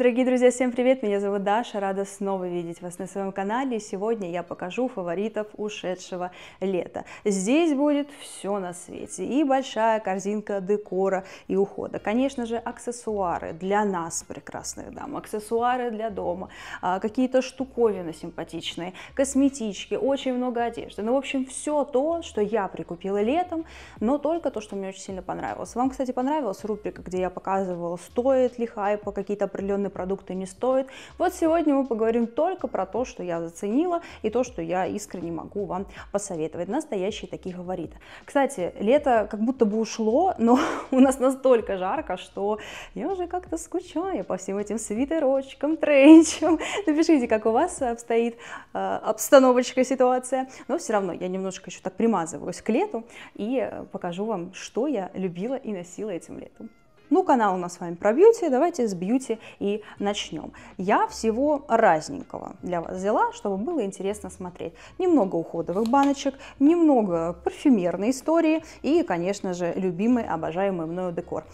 Дорогие друзья, всем привет! Меня зовут Даша, рада снова видеть вас на своем канале. сегодня я покажу фаворитов ушедшего лета. Здесь будет все на свете. И большая корзинка декора и ухода. Конечно же, аксессуары для нас, прекрасных дам, аксессуары для дома, а, какие-то штуковины симпатичные, косметички, очень много одежды. Ну, в общем, все то, что я прикупила летом, но только то, что мне очень сильно понравилось. Вам, кстати, понравилась рубрика, где я показывала, стоит ли хайпа какие-то определенные продукты не стоит. Вот сегодня мы поговорим только про то, что я заценила и то, что я искренне могу вам посоветовать. Настоящие такие говорит. Кстати, лето как будто бы ушло, но у нас настолько жарко, что я уже как-то скучаю по всем этим свитерочкам, тренчам. Напишите, как у вас э, обстоит э, обстановочка, ситуация. Но все равно я немножко еще так примазываюсь к лету и э, покажу вам, что я любила и носила этим летом. Ну, канал у нас с вами про бьюти, давайте с бьюти и начнем. Я всего разненького для вас взяла, чтобы было интересно смотреть. Немного уходовых баночек, немного парфюмерной истории и, конечно же, любимый, обожаемый мною декор.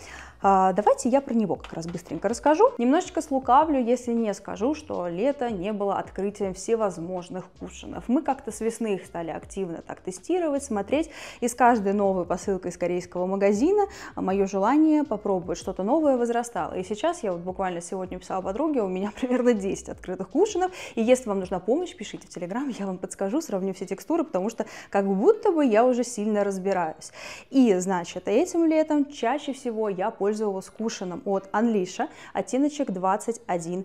А, давайте я про него как раз быстренько расскажу. Немножечко слукавлю, если не скажу, что лето не было открытием всевозможных кушинов. Мы как-то с весны их стали активно так тестировать, смотреть, и с каждой новой посылкой из корейского магазина а, мое желание попробовать что-то новое возрастало. И сейчас я вот буквально сегодня писала подруге, у меня примерно 10 открытых кушинов, и если вам нужна помощь, пишите в Телеграм, я вам подскажу, сравню все текстуры, потому что как будто бы я уже сильно разбираюсь. И, значит, этим летом чаще всего я пользуюсь пользовалась кушаном от Unleash, оттеночек 21N.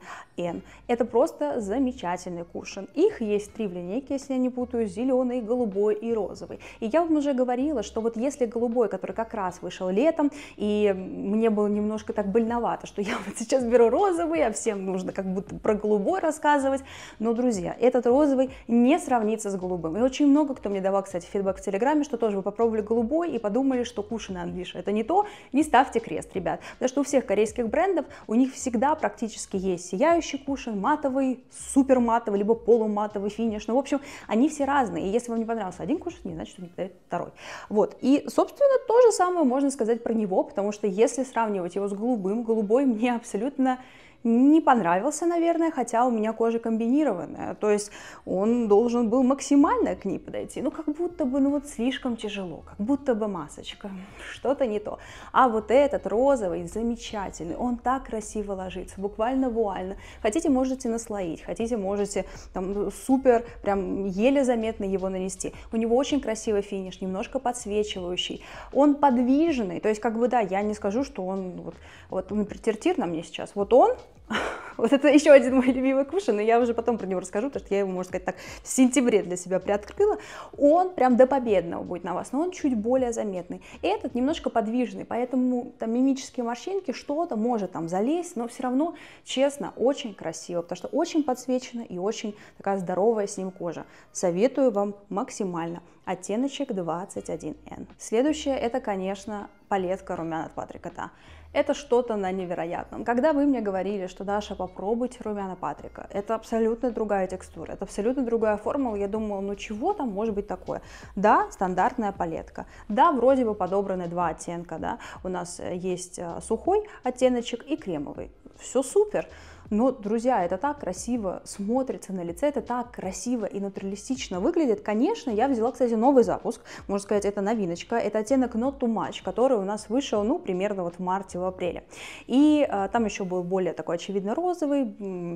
Это просто замечательный кушан. Их есть три в линейке, если я не путаю, зеленый, голубой и розовый. И я вам уже говорила, что вот если голубой, который как раз вышел летом, и мне было немножко так больновато, что я вот сейчас беру розовый, а всем нужно как будто про голубой рассказывать. Но, друзья, этот розовый не сравнится с голубым. И очень много кто мне давал, кстати, фидбэк в Телеграме, что тоже вы попробовали голубой и подумали, что кушаный англиш это не то, не ставьте крест зависит, ребят. Потому что у всех корейских брендов, у них всегда практически есть сияющий кушин, матовый, супер матовый, либо полуматовый финиш. Ну, в общем, они все разные. И если вам не понравился один кушин, не значит, что не понравится второй. Вот. И, собственно, то же самое можно сказать про него, потому что если сравнивать его с голубым, голубой мне абсолютно не понравился, наверное, хотя у меня кожа комбинированная, то есть он должен был максимально к ней подойти, ну как будто бы, ну вот слишком тяжело, как будто бы масочка, что-то не то. А вот этот розовый замечательный, он так красиво ложится, буквально вуально. Хотите, можете наслоить, хотите, можете там супер, прям еле заметно его нанести. У него очень красивый финиш, немножко подсвечивающий, он подвижный, то есть как бы да, я не скажу, что он вот, вот он ну, притертир на мне сейчас, вот он Вот это еще один мой любимый кушан, но я уже потом про него расскажу, потому что я его, можно сказать, так в сентябре для себя приоткрыла. Он прям до победного будет на вас, но он чуть более заметный. Этот немножко подвижный, поэтому там мимические морщинки, что-то может там залезть, но все равно, честно, очень красиво, потому что очень подсвечена и очень такая здоровая с ним кожа. Советую вам максимально. Оттеночек 21N. Следующее, это, конечно, палетка румян от Патрика Да это что-то на невероятном. Когда вы мне говорили, что Даша, попробуйте румяна Патрика, это абсолютно другая текстура, это абсолютно другая формула, я думала, ну чего там может быть такое? Да, стандартная палетка, да, вроде бы подобраны два оттенка, да, у нас есть э, сухой оттеночек и кремовый, все супер, но, друзья, это так красиво смотрится на лице, это так красиво и натуралистично выглядит. Конечно, я взяла, кстати, новый запуск, можно сказать, это новиночка, это оттенок Not Too Much, который у нас вышел, ну, примерно вот в марте, в апреле. И э, там еще был более такой, очевидно, розовый,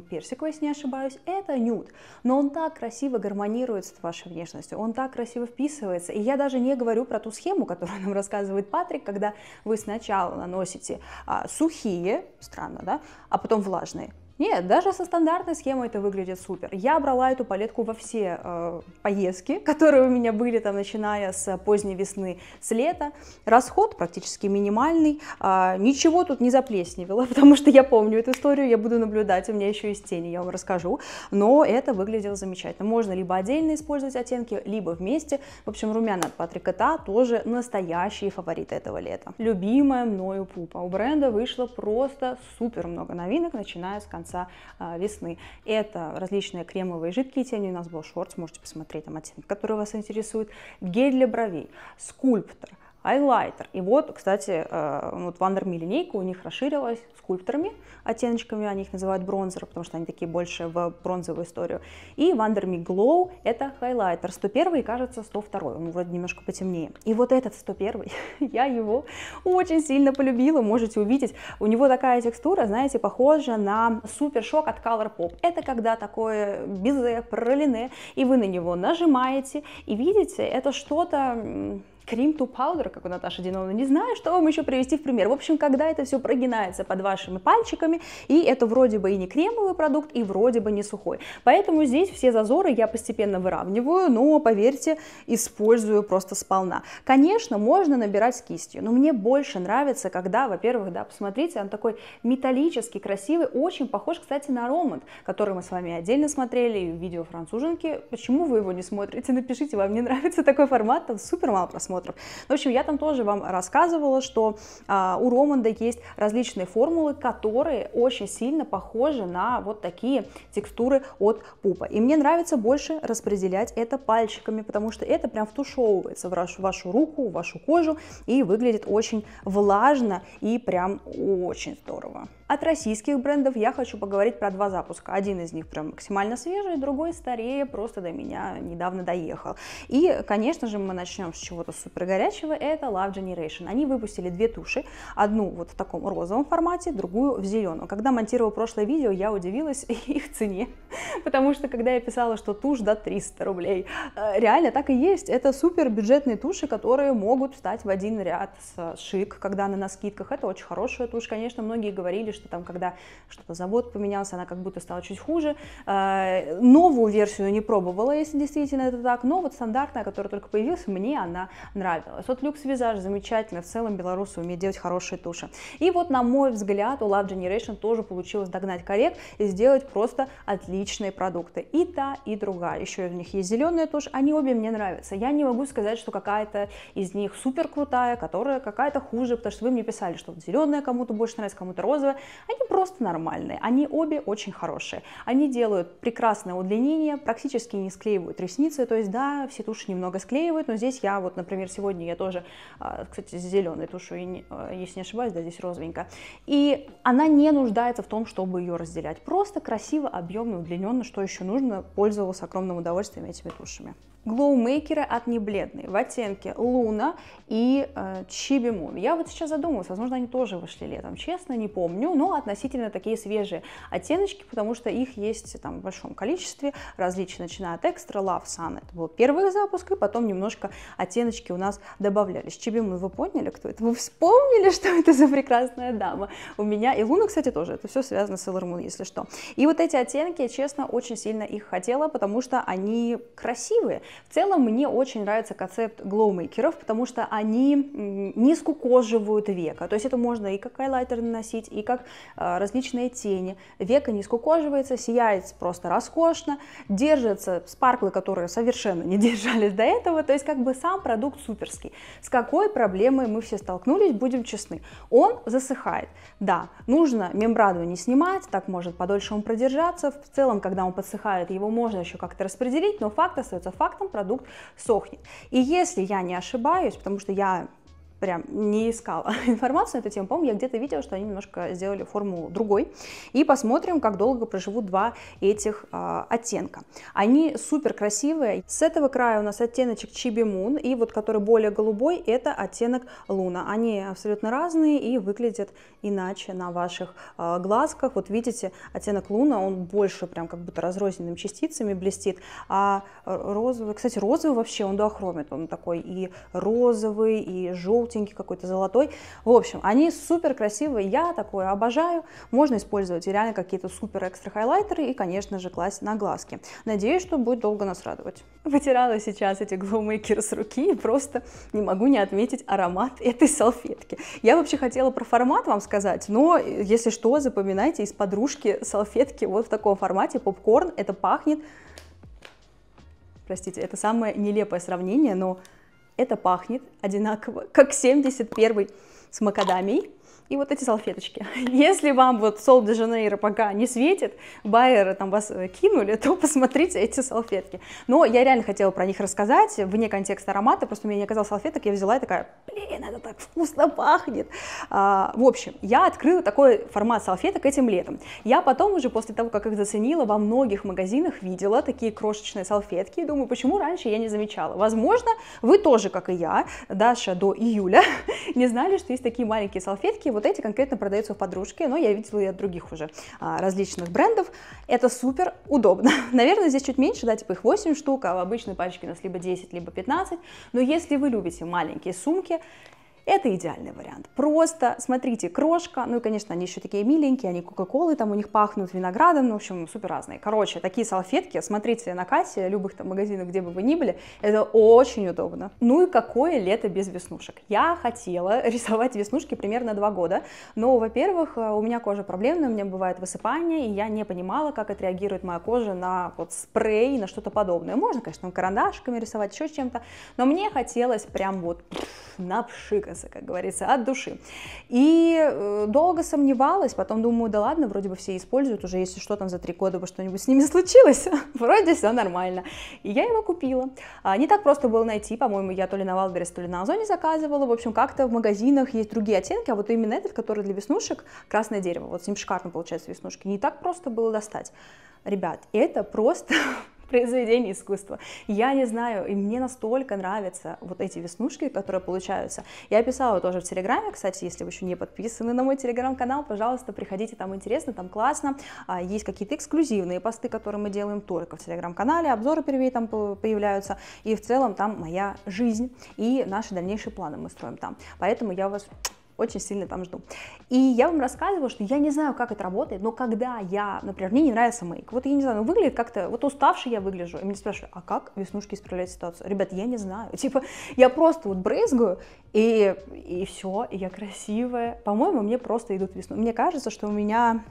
персиковый, если не ошибаюсь, это нюд. Но он так красиво гармонирует с вашей внешностью, он так красиво вписывается. И я даже не говорю про ту схему, которую нам рассказывает Патрик, когда вы сначала наносите а, сухие, странно, да, а потом влажные. Нет, даже со стандартной схемой это выглядит супер. Я брала эту палетку во все э, поездки, которые у меня были, там, начиная с поздней весны, с лета. Расход практически минимальный. Э, ничего тут не заплесневело, потому что я помню эту историю, я буду наблюдать, у меня еще есть тени, я вам расскажу. Но это выглядело замечательно. Можно либо отдельно использовать оттенки, либо вместе. В общем, румяна от Патрика Та тоже настоящие фавориты этого лета. Любимая мною пупа. У бренда вышло просто супер много новинок, начиная с конца конца э, весны. Это различные кремовые жидкие тени, у нас был шорт, можете посмотреть там оттенок, который вас интересует, гель для бровей, скульптор – Айлайтер. И вот, кстати, э, вот Вандерми линейка у них расширилась скульпторами, оттеночками, они их называют бронзер, потому что они такие больше в бронзовую историю. И Вандерми Glow — это хайлайтер. 101 и кажется, 102 он вроде немножко потемнее. И вот этот 101 я его очень сильно полюбила, можете увидеть. У него такая текстура, знаете, похожа на супершок шок от Colourpop. Это когда такое безе, пролине, и вы на него нажимаете, и видите, это что-то крем to powder, как у Наташи Диновны, не знаю, что вам еще привести в пример. В общем, когда это все прогинается под вашими пальчиками, и это вроде бы и не кремовый продукт, и вроде бы не сухой. Поэтому здесь все зазоры я постепенно выравниваю, но, поверьте, использую просто сполна. Конечно, можно набирать с кистью, но мне больше нравится, когда, во-первых, да, посмотрите, он такой металлический, красивый, очень похож, кстати, на Романд, который мы с вами отдельно смотрели в видео француженки. Почему вы его не смотрите? Напишите, вам не нравится такой формат, там супер мало просмотров просмотров. Ну, в общем, я там тоже вам рассказывала, что а, у Романда есть различные формулы, которые очень сильно похожи на вот такие текстуры от пупа. И мне нравится больше распределять это пальчиками, потому что это прям втушевывается в вашу, вашу руку, в вашу кожу и выглядит очень влажно и прям очень здорово. От российских брендов я хочу поговорить про два запуска. Один из них прям максимально свежий, другой старее, просто до меня недавно доехал. И, конечно же, мы начнем с чего-то супер горячего, это Love Generation. Они выпустили две туши, одну вот в таком розовом формате, другую в зеленом. Когда монтировала прошлое видео, я удивилась их цене, потому что когда я писала, что тушь до 300 рублей, э, реально так и есть, это супер бюджетные туши, которые могут встать в один ряд с э, шик, когда она на скидках, это очень хорошая тушь, конечно, многие говорили, что там, когда что-то завод поменялся, она как будто стала чуть хуже, э, новую версию не пробовала, если действительно это так, но вот стандартная, которая только появилась, мне она нравилось. Вот люкс визаж замечательно, в целом белорусы умеют делать хорошие туши. И вот, на мой взгляд, у Love Generation тоже получилось догнать коррект и сделать просто отличные продукты. И та, и другая. Еще у них есть зеленая тушь, они обе мне нравятся. Я не могу сказать, что какая-то из них супер крутая, которая какая-то хуже, потому что вы мне писали, что зеленая кому-то больше нравится, кому-то розовая. Они просто нормальные, они обе очень хорошие. Они делают прекрасное удлинение, практически не склеивают ресницы, то есть да, все туши немного склеивают, но здесь я вот, например, например, сегодня я тоже, а, кстати, зеленой тушу, а, если не ошибаюсь, да, здесь розовенькая. И она не нуждается в том, чтобы ее разделять. Просто красиво, объемно, удлиненно, что еще нужно, пользовалась огромным удовольствием этими тушами глоумейкеры от Небледной в оттенке Луна и э, Чиби Мун. Я вот сейчас задумалась, возможно, они тоже вышли летом, честно, не помню, но относительно такие свежие оттеночки, потому что их есть там в большом количестве, различные, начиная от Экстра Love Sun, это был первый запуск, и потом немножко оттеночки у нас добавлялись. Чиби Мун, вы поняли, кто это? Вы вспомнили, что это за прекрасная дама? У меня, и Луна, кстати, тоже, это все связано с Sailor Moon, если что. И вот эти оттенки, честно, очень сильно их хотела, потому что они красивые, в целом мне очень нравится концепт глоумейкеров, потому что они не скукоживают века. То есть это можно и как хайлайтер наносить, и как а, различные тени. Века не скукоживается, сияет просто роскошно, держатся спарклы, которые совершенно не держались до этого. То есть как бы сам продукт суперский. С какой проблемой мы все столкнулись, будем честны. Он засыхает. Да, нужно мембрану не снимать, так может подольше он продержаться. В целом, когда он подсыхает, его можно еще как-то распределить, но факт остается фактом, продукт сохнет. И если я не ошибаюсь, потому что я прям не искала информацию на эту тему. Помню, я где-то видела, что они немножко сделали формулу другой. И посмотрим, как долго проживут два этих э, оттенка. Они супер красивые. С этого края у нас оттеночек Chibi Moon, и вот который более голубой, это оттенок Луна. Они абсолютно разные и выглядят иначе на ваших э, глазках. Вот видите, оттенок Луна, он больше прям как будто разрозненными частицами блестит. А, а розовый, кстати, розовый вообще, он доохромит. Он такой и розовый, и желтый желтенький, какой-то золотой. В общем, они супер красивые, я такое обожаю. Можно использовать реально какие-то супер экстра хайлайтеры и, конечно же, класть на глазки. Надеюсь, что будет долго нас радовать. Вытирала сейчас эти глоумейкеры с руки и просто не могу не отметить аромат этой салфетки. Я вообще хотела про формат вам сказать, но если что, запоминайте из подружки салфетки вот в таком формате, попкорн, это пахнет Простите, это самое нелепое сравнение, но это пахнет одинаково, как 71-й с макадамией и вот эти салфеточки. Если вам вот Сол де Жанейро пока не светит, байеры там вас э, кинули, то посмотрите эти салфетки. Но я реально хотела про них рассказать, вне контекста аромата, просто у меня не оказалось салфеток, я взяла и такая, блин, это так вкусно пахнет. А, в общем, я открыла такой формат салфеток этим летом. Я потом уже после того, как их заценила, во многих магазинах видела такие крошечные салфетки, и думаю, почему раньше я не замечала. Возможно, вы тоже, как и я, Даша, до июля, не знали, что есть такие маленькие салфетки, вот эти конкретно продаются в подружке, но я видела и от других уже а, различных брендов. Это супер удобно. Наверное, здесь чуть меньше, да, типа их 8 штук, а в обычной пачке у нас либо 10, либо 15. Но если вы любите маленькие сумки, это идеальный вариант. Просто, смотрите, крошка, ну и, конечно, они еще такие миленькие, они кока-колы, там у них пахнут виноградом, ну, в общем, супер разные. Короче, такие салфетки, смотрите на кассе любых там магазинов, где бы вы ни были, это очень удобно. Ну и какое лето без веснушек? Я хотела рисовать веснушки примерно два года, но, во-первых, э, у меня кожа проблемная, у меня бывает высыпание, и я не понимала, как отреагирует моя кожа на вот спрей, на что-то подобное. Можно, конечно, карандашками рисовать, еще чем-то, но мне хотелось прям вот на напшик, сервиса, как говорится, от души. И э, долго сомневалась, потом думаю, да ладно, вроде бы все используют уже, если что там за три года бы что-нибудь с ними случилось, вроде все нормально. И я его купила. А, не так просто было найти, по-моему, я то ли на Wildberries, то ли на Озоне заказывала, в общем, как-то в магазинах есть другие оттенки, а вот именно этот, который для веснушек, красное дерево, вот с ним шикарно получается веснушки, не так просто было достать. Ребят, это просто произведений искусства. Я не знаю, и мне настолько нравятся вот эти веснушки, которые получаются. Я писала тоже в Телеграме, кстати, если вы еще не подписаны на мой Телеграм-канал, пожалуйста, приходите, там интересно, там классно. А, есть какие-то эксклюзивные посты, которые мы делаем только в Телеграм-канале, обзоры первые там появляются, и в целом там моя жизнь и наши дальнейшие планы мы строим там. Поэтому я вас очень сильно там жду. И я вам рассказываю, что я не знаю, как это работает, но когда я, например, мне не нравится мейк, вот я не знаю, ну выглядит как-то, вот уставший я выгляжу, и меня спрашивают, а как веснушки исправляют ситуацию? Ребят, я не знаю, типа, я просто вот брызгаю, и, и все, и я красивая. По-моему, мне просто идут веснушки Мне кажется, что у меня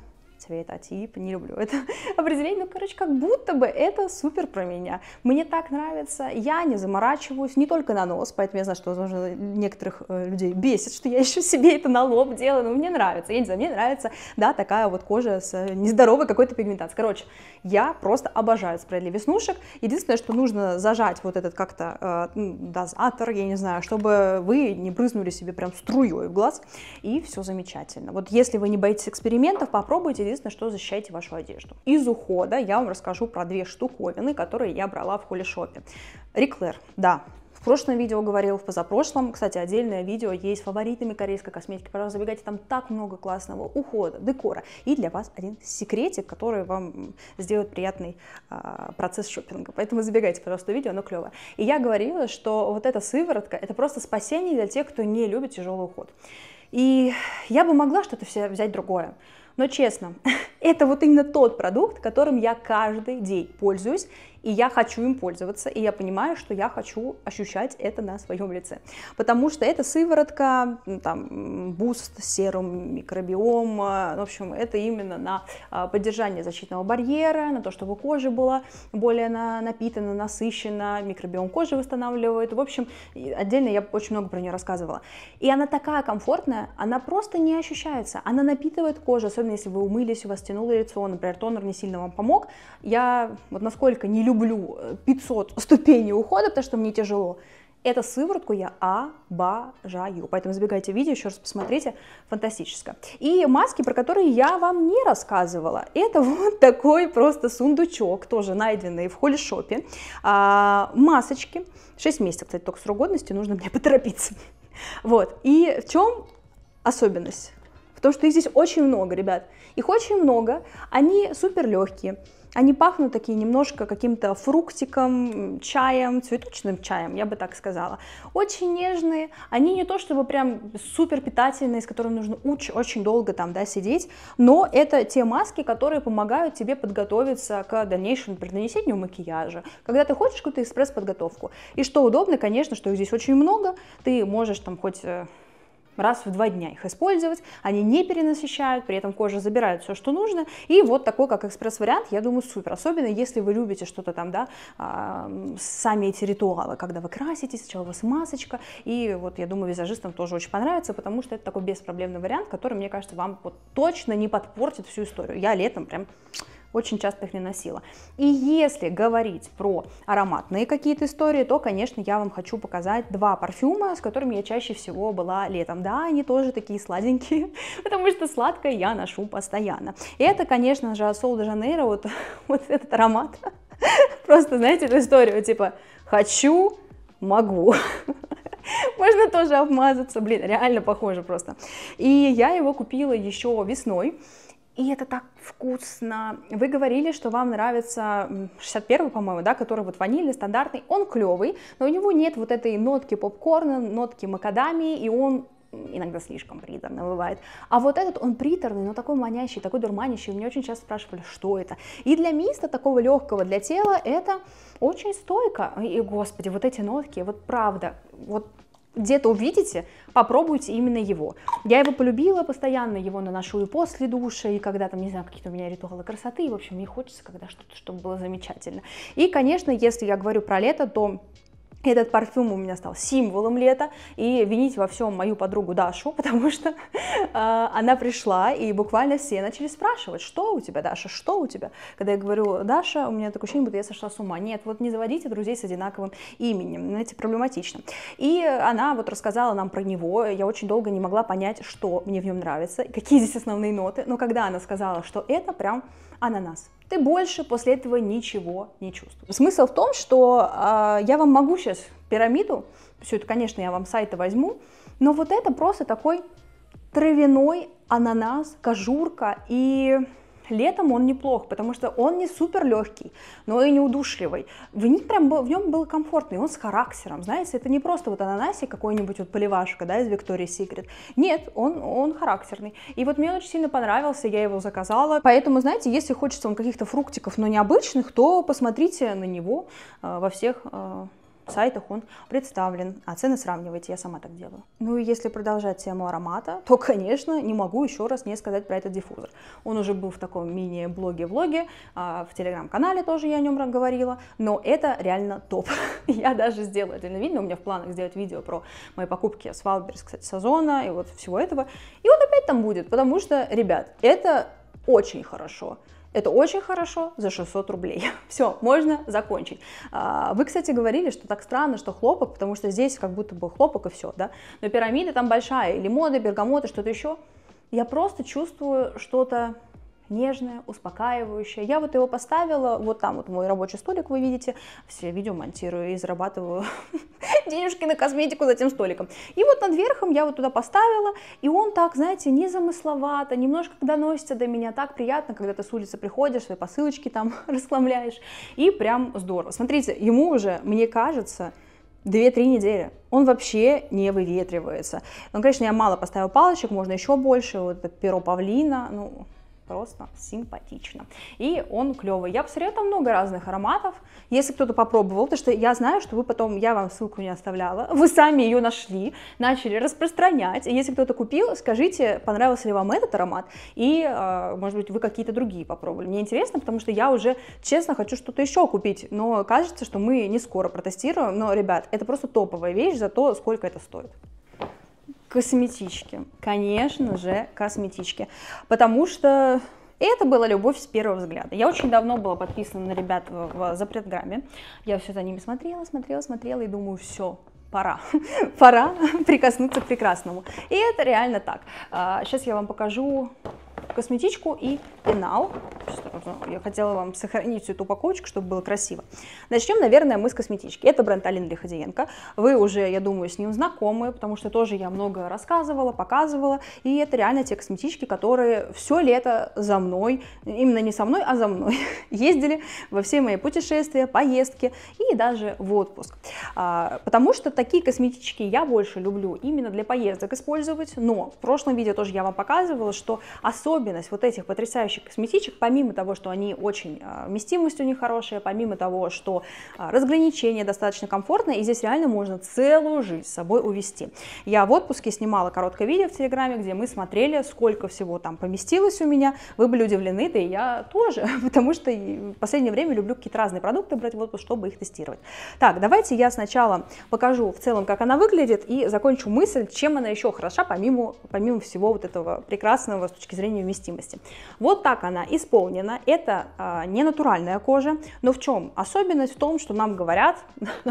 а тип не люблю это определение, ну, короче, как будто бы это супер про меня. Мне так нравится, я не заморачиваюсь, не только на нос, поэтому я знаю, что, возможно, некоторых э, людей бесит, что я еще себе это на лоб делаю, но мне нравится, я не знаю, мне нравится, да, такая вот кожа с э, нездоровой какой-то пигментацией. Короче, я просто обожаю спрей для веснушек, единственное, что нужно зажать вот этот как-то э, дозатор, я не знаю, чтобы вы не брызнули себе прям струей в глаз, и все замечательно. Вот если вы не боитесь экспериментов, попробуйте, единственное, что защищаете вашу одежду. Из ухода я вам расскажу про две штуковины, которые я брала в холлишопе. Реклер, да, в прошлом видео говорил, в позапрошлом, кстати, отдельное видео есть с фаворитами корейской косметики, пожалуйста, забегайте, там так много классного ухода, декора, и для вас один секретик, который вам сделает приятный а, процесс шопинга, поэтому забегайте, пожалуйста, видео, оно клевое. И я говорила, что вот эта сыворотка, это просто спасение для тех, кто не любит тяжелый уход. И я бы могла что-то все взять другое, но честно, это вот именно тот продукт, которым я каждый день пользуюсь, и я хочу им пользоваться, и я понимаю, что я хочу ощущать это на своем лице. Потому что это сыворотка, там, буст, серум, микробиом, э, в общем, это именно на а, поддержание защитного барьера, на то, чтобы кожа была более на, напитана, насыщена, микробиом кожи восстанавливает, в общем, отдельно я очень много про нее рассказывала. И она такая комфортная, она просто не ощущается, она напитывает кожу, особенно особенно если вы умылись, у вас тянуло лицо, например, тонер не сильно вам помог. Я вот насколько не люблю 500 э, ступеней ухода, потому что мне тяжело, эту сыворотку я обожаю, поэтому забегайте в видео, еще раз посмотрите, фантастическо. И маски, про которые я вам не рассказывала, это вот такой просто сундучок, тоже найденный в холлишопе, а, масочки, 6 месяцев, кстати, только срок годности, нужно мне поторопиться. Вот, и в чем особенность? Потому что их здесь очень много, ребят. Их очень много, они супер легкие. Они пахнут такие немножко каким-то фруктиком, чаем, цветочным чаем, я бы так сказала. Очень нежные, они не то чтобы прям супер питательные, с которыми нужно уч очень долго там, да, сидеть, но это те маски, которые помогают тебе подготовиться к дальнейшему нанесению макияжа, когда ты хочешь какую-то экспресс-подготовку. И что удобно, конечно, что их здесь очень много, ты можешь там хоть э, раз в два дня их использовать, они не перенасыщают, при этом кожа забирает все, что нужно, и вот такой как экспресс-вариант, я думаю, супер, особенно если вы любите что-то там, да, сами эти ритуалы, когда вы краситесь, сначала у вас масочка, и вот я думаю, визажистам тоже очень понравится, потому что это такой беспроблемный вариант, который, мне кажется, вам вот точно не подпортит всю историю. Я летом прям очень часто их не носила. И если говорить про ароматные какие-то истории, то, конечно, я вам хочу показать два парфюма, с которыми я чаще всего была летом. Да, они тоже такие сладенькие, потому что сладкое я ношу постоянно. И это, конечно же, Сол де Жанейро, вот, вот этот аромат. Просто, знаете, эту историю, типа, хочу, могу. Можно тоже обмазаться, блин, реально похоже просто. И я его купила еще весной, и это так вкусно. Вы говорили, что вам нравится 61 по-моему, да, который вот ванильный, стандартный. Он клевый, но у него нет вот этой нотки попкорна, нотки макадамии, и он иногда слишком приторный бывает. А вот этот, он приторный, но такой манящий, такой дурманящий. Мне очень часто спрашивали, что это. И для миста, такого легкого для тела, это очень стойко. И, господи, вот эти нотки, вот правда, вот где-то увидите, попробуйте именно его. Я его полюбила, постоянно его наношу и после душа, и когда там, не знаю, какие-то у меня ритуалы красоты, и, в общем, мне хочется, когда что-то, чтобы было замечательно. И, конечно, если я говорю про лето, то этот парфюм у меня стал символом лета, и винить во всем мою подругу Дашу, потому что э, она пришла, и буквально все начали спрашивать, что у тебя, Даша, что у тебя? Когда я говорю, Даша, у меня такое ощущение, будто я сошла с ума. Нет, вот не заводите друзей с одинаковым именем, знаете, ну, проблематично. И она вот рассказала нам про него, я очень долго не могла понять, что мне в нем нравится, какие здесь основные ноты, но когда она сказала, что это прям ананас, ты больше после этого ничего не чувствуешь. Смысл в том, что э, я вам могу сейчас сейчас пирамиду, все это, конечно, я вам сайта возьму, но вот это просто такой травяной ананас, кожурка, и летом он неплох, потому что он не супер легкий, но и не удушливый. В, них прям был, в нем было комфортно, и он с характером, знаете, это не просто вот ананасик какой-нибудь вот поливашка, да, из Victoria's Secret. Нет, он, он характерный. И вот мне он очень сильно понравился, я его заказала. Поэтому, знаете, если хочется вам каких-то фруктиков, но необычных, то посмотрите на него э, во всех э, сайтах он представлен, а цены сравнивайте, я сама так делаю. Ну и если продолжать тему аромата, то, конечно, не могу еще раз не сказать про этот диффузор. Он уже был в таком мини-блоге-влоге, а, в телеграм-канале тоже я о нем говорила, но это реально топ. Я даже сделаю это видно, у меня в планах сделать видео про мои покупки с Валберс, кстати, сезона и вот всего этого. И он опять там будет, потому что, ребят, это очень хорошо. Это очень хорошо за 600 рублей. Все, можно закончить. А, вы, кстати, говорили, что так странно, что хлопок, потому что здесь как будто бы хлопок и все, да? Но пирамида там большая, лимоны, бергамоты, что-то еще. Я просто чувствую что-то нежное, успокаивающее. Я вот его поставила, вот там вот мой рабочий столик, вы видите, все видео монтирую и зарабатываю денежки на косметику за тем столиком. И вот над верхом я вот туда поставила, и он так, знаете, незамысловато, немножко доносится до меня, так приятно, когда ты с улицы приходишь, свои посылочки там расхламляешь, и прям здорово. Смотрите, ему уже, мне кажется, 2-3 недели. Он вообще не выветривается. Ну, конечно, я мало поставила палочек, можно еще больше, вот это перо павлина, ну, просто симпатично. И он клевый. Я посоветовала много разных ароматов. Если кто-то попробовал, то что я знаю, что вы потом, я вам ссылку не оставляла, вы сами ее нашли, начали распространять. И если кто-то купил, скажите, понравился ли вам этот аромат, и, а, может быть, вы какие-то другие попробовали. Мне интересно, потому что я уже, честно, хочу что-то еще купить, но кажется, что мы не скоро протестируем. Но, ребят, это просто топовая вещь за то, сколько это стоит. Косметички. Конечно же, косметички. Потому что и это была любовь с первого взгляда. Я очень давно была подписана на ребят в, в запретграмме. Я все за ними смотрела, смотрела, смотрела и думаю, все, пора, пора прикоснуться к прекрасному. И это реально так. Сейчас а, я вам покажу косметичку и пенал. Я хотела вам сохранить всю эту упаковочку, чтобы было красиво. Начнем, наверное, мы с косметички. Это бренд Алина Лиходиенко. Вы уже, я думаю, с ним знакомы, потому что тоже я много рассказывала, показывала. И это реально те косметички, которые все лето за мной, именно не со мной, а за мной, ездили во все мои путешествия, поездки и даже в отпуск. А, потому что такие косметички я больше люблю именно для поездок использовать. Но в прошлом видео тоже я вам показывала, что особенно особенность вот этих потрясающих косметичек, помимо того, что они очень, а, вместимость у них хорошая, помимо того, что а, разграничение достаточно комфортное, и здесь реально можно целую жизнь с собой увести. Я в отпуске снимала короткое видео в Телеграме, где мы смотрели, сколько всего там поместилось у меня, вы были удивлены, да и я тоже, потому что в последнее время люблю какие-то разные продукты брать в отпуск, чтобы их тестировать. Так, давайте я сначала покажу в целом, как она выглядит, и закончу мысль, чем она еще хороша, помимо, помимо всего вот этого прекрасного с точки зрения Вместимости. Вот так она исполнена. Это а, не натуральная кожа, но в чем особенность? В том, что нам говорят,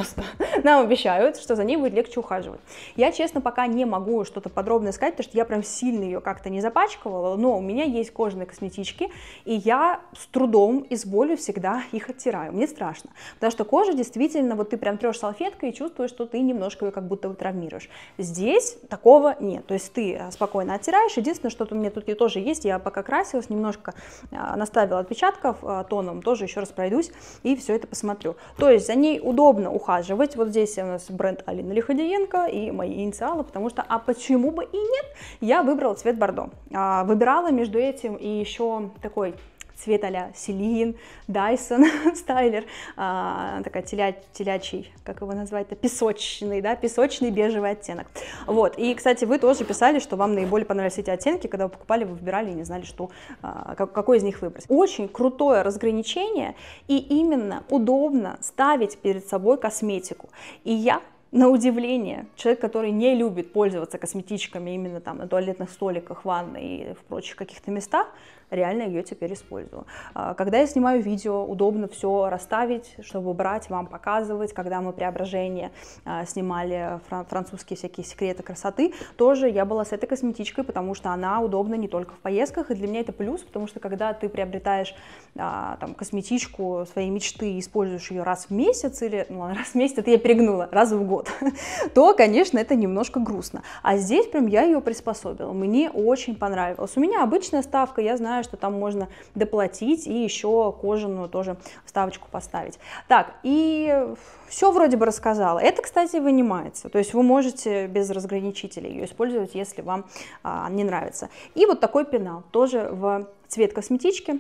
нам обещают, что за ней будет легче ухаживать. Я, честно, пока не могу что-то подробное сказать, потому что я прям сильно ее как-то не запачкивала, но у меня есть кожаные косметички, и я с трудом и с болью всегда их оттираю. Мне страшно, потому что кожа действительно, вот ты прям трешь салфеткой и чувствуешь, что ты немножко ее как будто травмируешь. Здесь такого нет, то есть ты а, спокойно оттираешь. Единственное, что у меня тут тоже есть есть я пока красилась, немножко а, наставила отпечатков а, тоном, тоже еще раз пройдусь и все это посмотрю. То есть за ней удобно ухаживать. Вот здесь у нас бренд Алина Лиходиенко и мои инициалы, потому что, а почему бы и нет, я выбрала цвет бордо. А, выбирала между этим и еще такой цвет а-ля Селин, Дайсон, Стайлер, а, такая теля, телячий, как его назвать-то, песочный, да, песочный бежевый оттенок. Вот, и, кстати, вы тоже писали, что вам наиболее понравились эти оттенки, когда вы покупали, вы выбирали и не знали, что, а, как, какой из них выбрать. Очень крутое разграничение, и именно удобно ставить перед собой косметику. И я на удивление, человек, который не любит пользоваться косметичками именно там на туалетных столиках, ванной и в прочих каких-то местах, реально ее теперь использую. А, когда я снимаю видео, удобно все расставить, чтобы брать, вам показывать. Когда мы преображение а, снимали французские всякие секреты красоты, тоже я была с этой косметичкой, потому что она удобна не только в поездках, и для меня это плюс, потому что когда ты приобретаешь а, там, косметичку своей мечты и используешь ее раз в месяц, или ну, раз в месяц, это я перегнула, раз в год, то, конечно, это немножко грустно. А здесь прям я ее приспособила, мне очень понравилось. У меня обычная ставка, я знаю, знаю, что там можно доплатить и еще кожаную тоже вставочку поставить. Так, и все вроде бы рассказала. Это, кстати, вынимается, то есть вы можете без разграничителей ее использовать, если вам а, не нравится. И вот такой пенал, тоже в цвет косметички.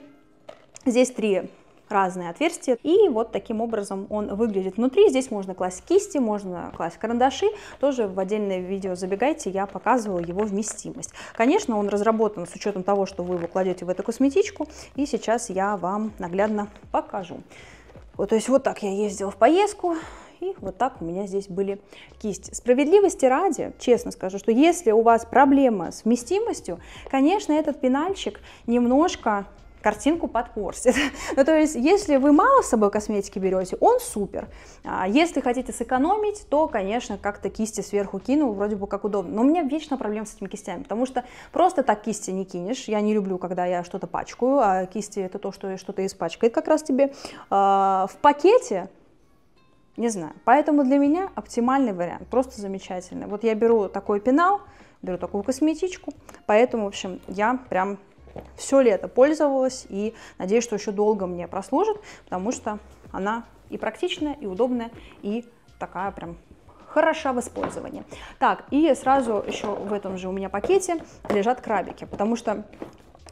Здесь три разные отверстия. И вот таким образом он выглядит внутри. Здесь можно класть кисти, можно класть карандаши. Тоже в отдельное видео забегайте, я показывала его вместимость. Конечно, он разработан с учетом того, что вы его кладете в эту косметичку. И сейчас я вам наглядно покажу. Вот, то есть вот так я ездила в поездку, и вот так у меня здесь были кисти. Справедливости ради, честно скажу, что если у вас проблема с вместимостью, конечно, этот пенальчик немножко картинку подпортит. ну, то есть, если вы мало с собой косметики берете, он супер. А если хотите сэкономить, то, конечно, как-то кисти сверху кину, вроде бы как удобно. Но у меня вечно проблема с этими кистями, потому что просто так кисти не кинешь. Я не люблю, когда я что-то пачкаю, а кисти это то, что что-то испачкает как раз тебе. А, в пакете не знаю. Поэтому для меня оптимальный вариант, просто замечательный. Вот я беру такой пенал, беру такую косметичку, поэтому, в общем, я прям все лето пользовалась и надеюсь, что еще долго мне прослужит, потому что она и практичная, и удобная, и такая прям хороша в использовании. Так, и сразу еще в этом же у меня пакете лежат крабики, потому что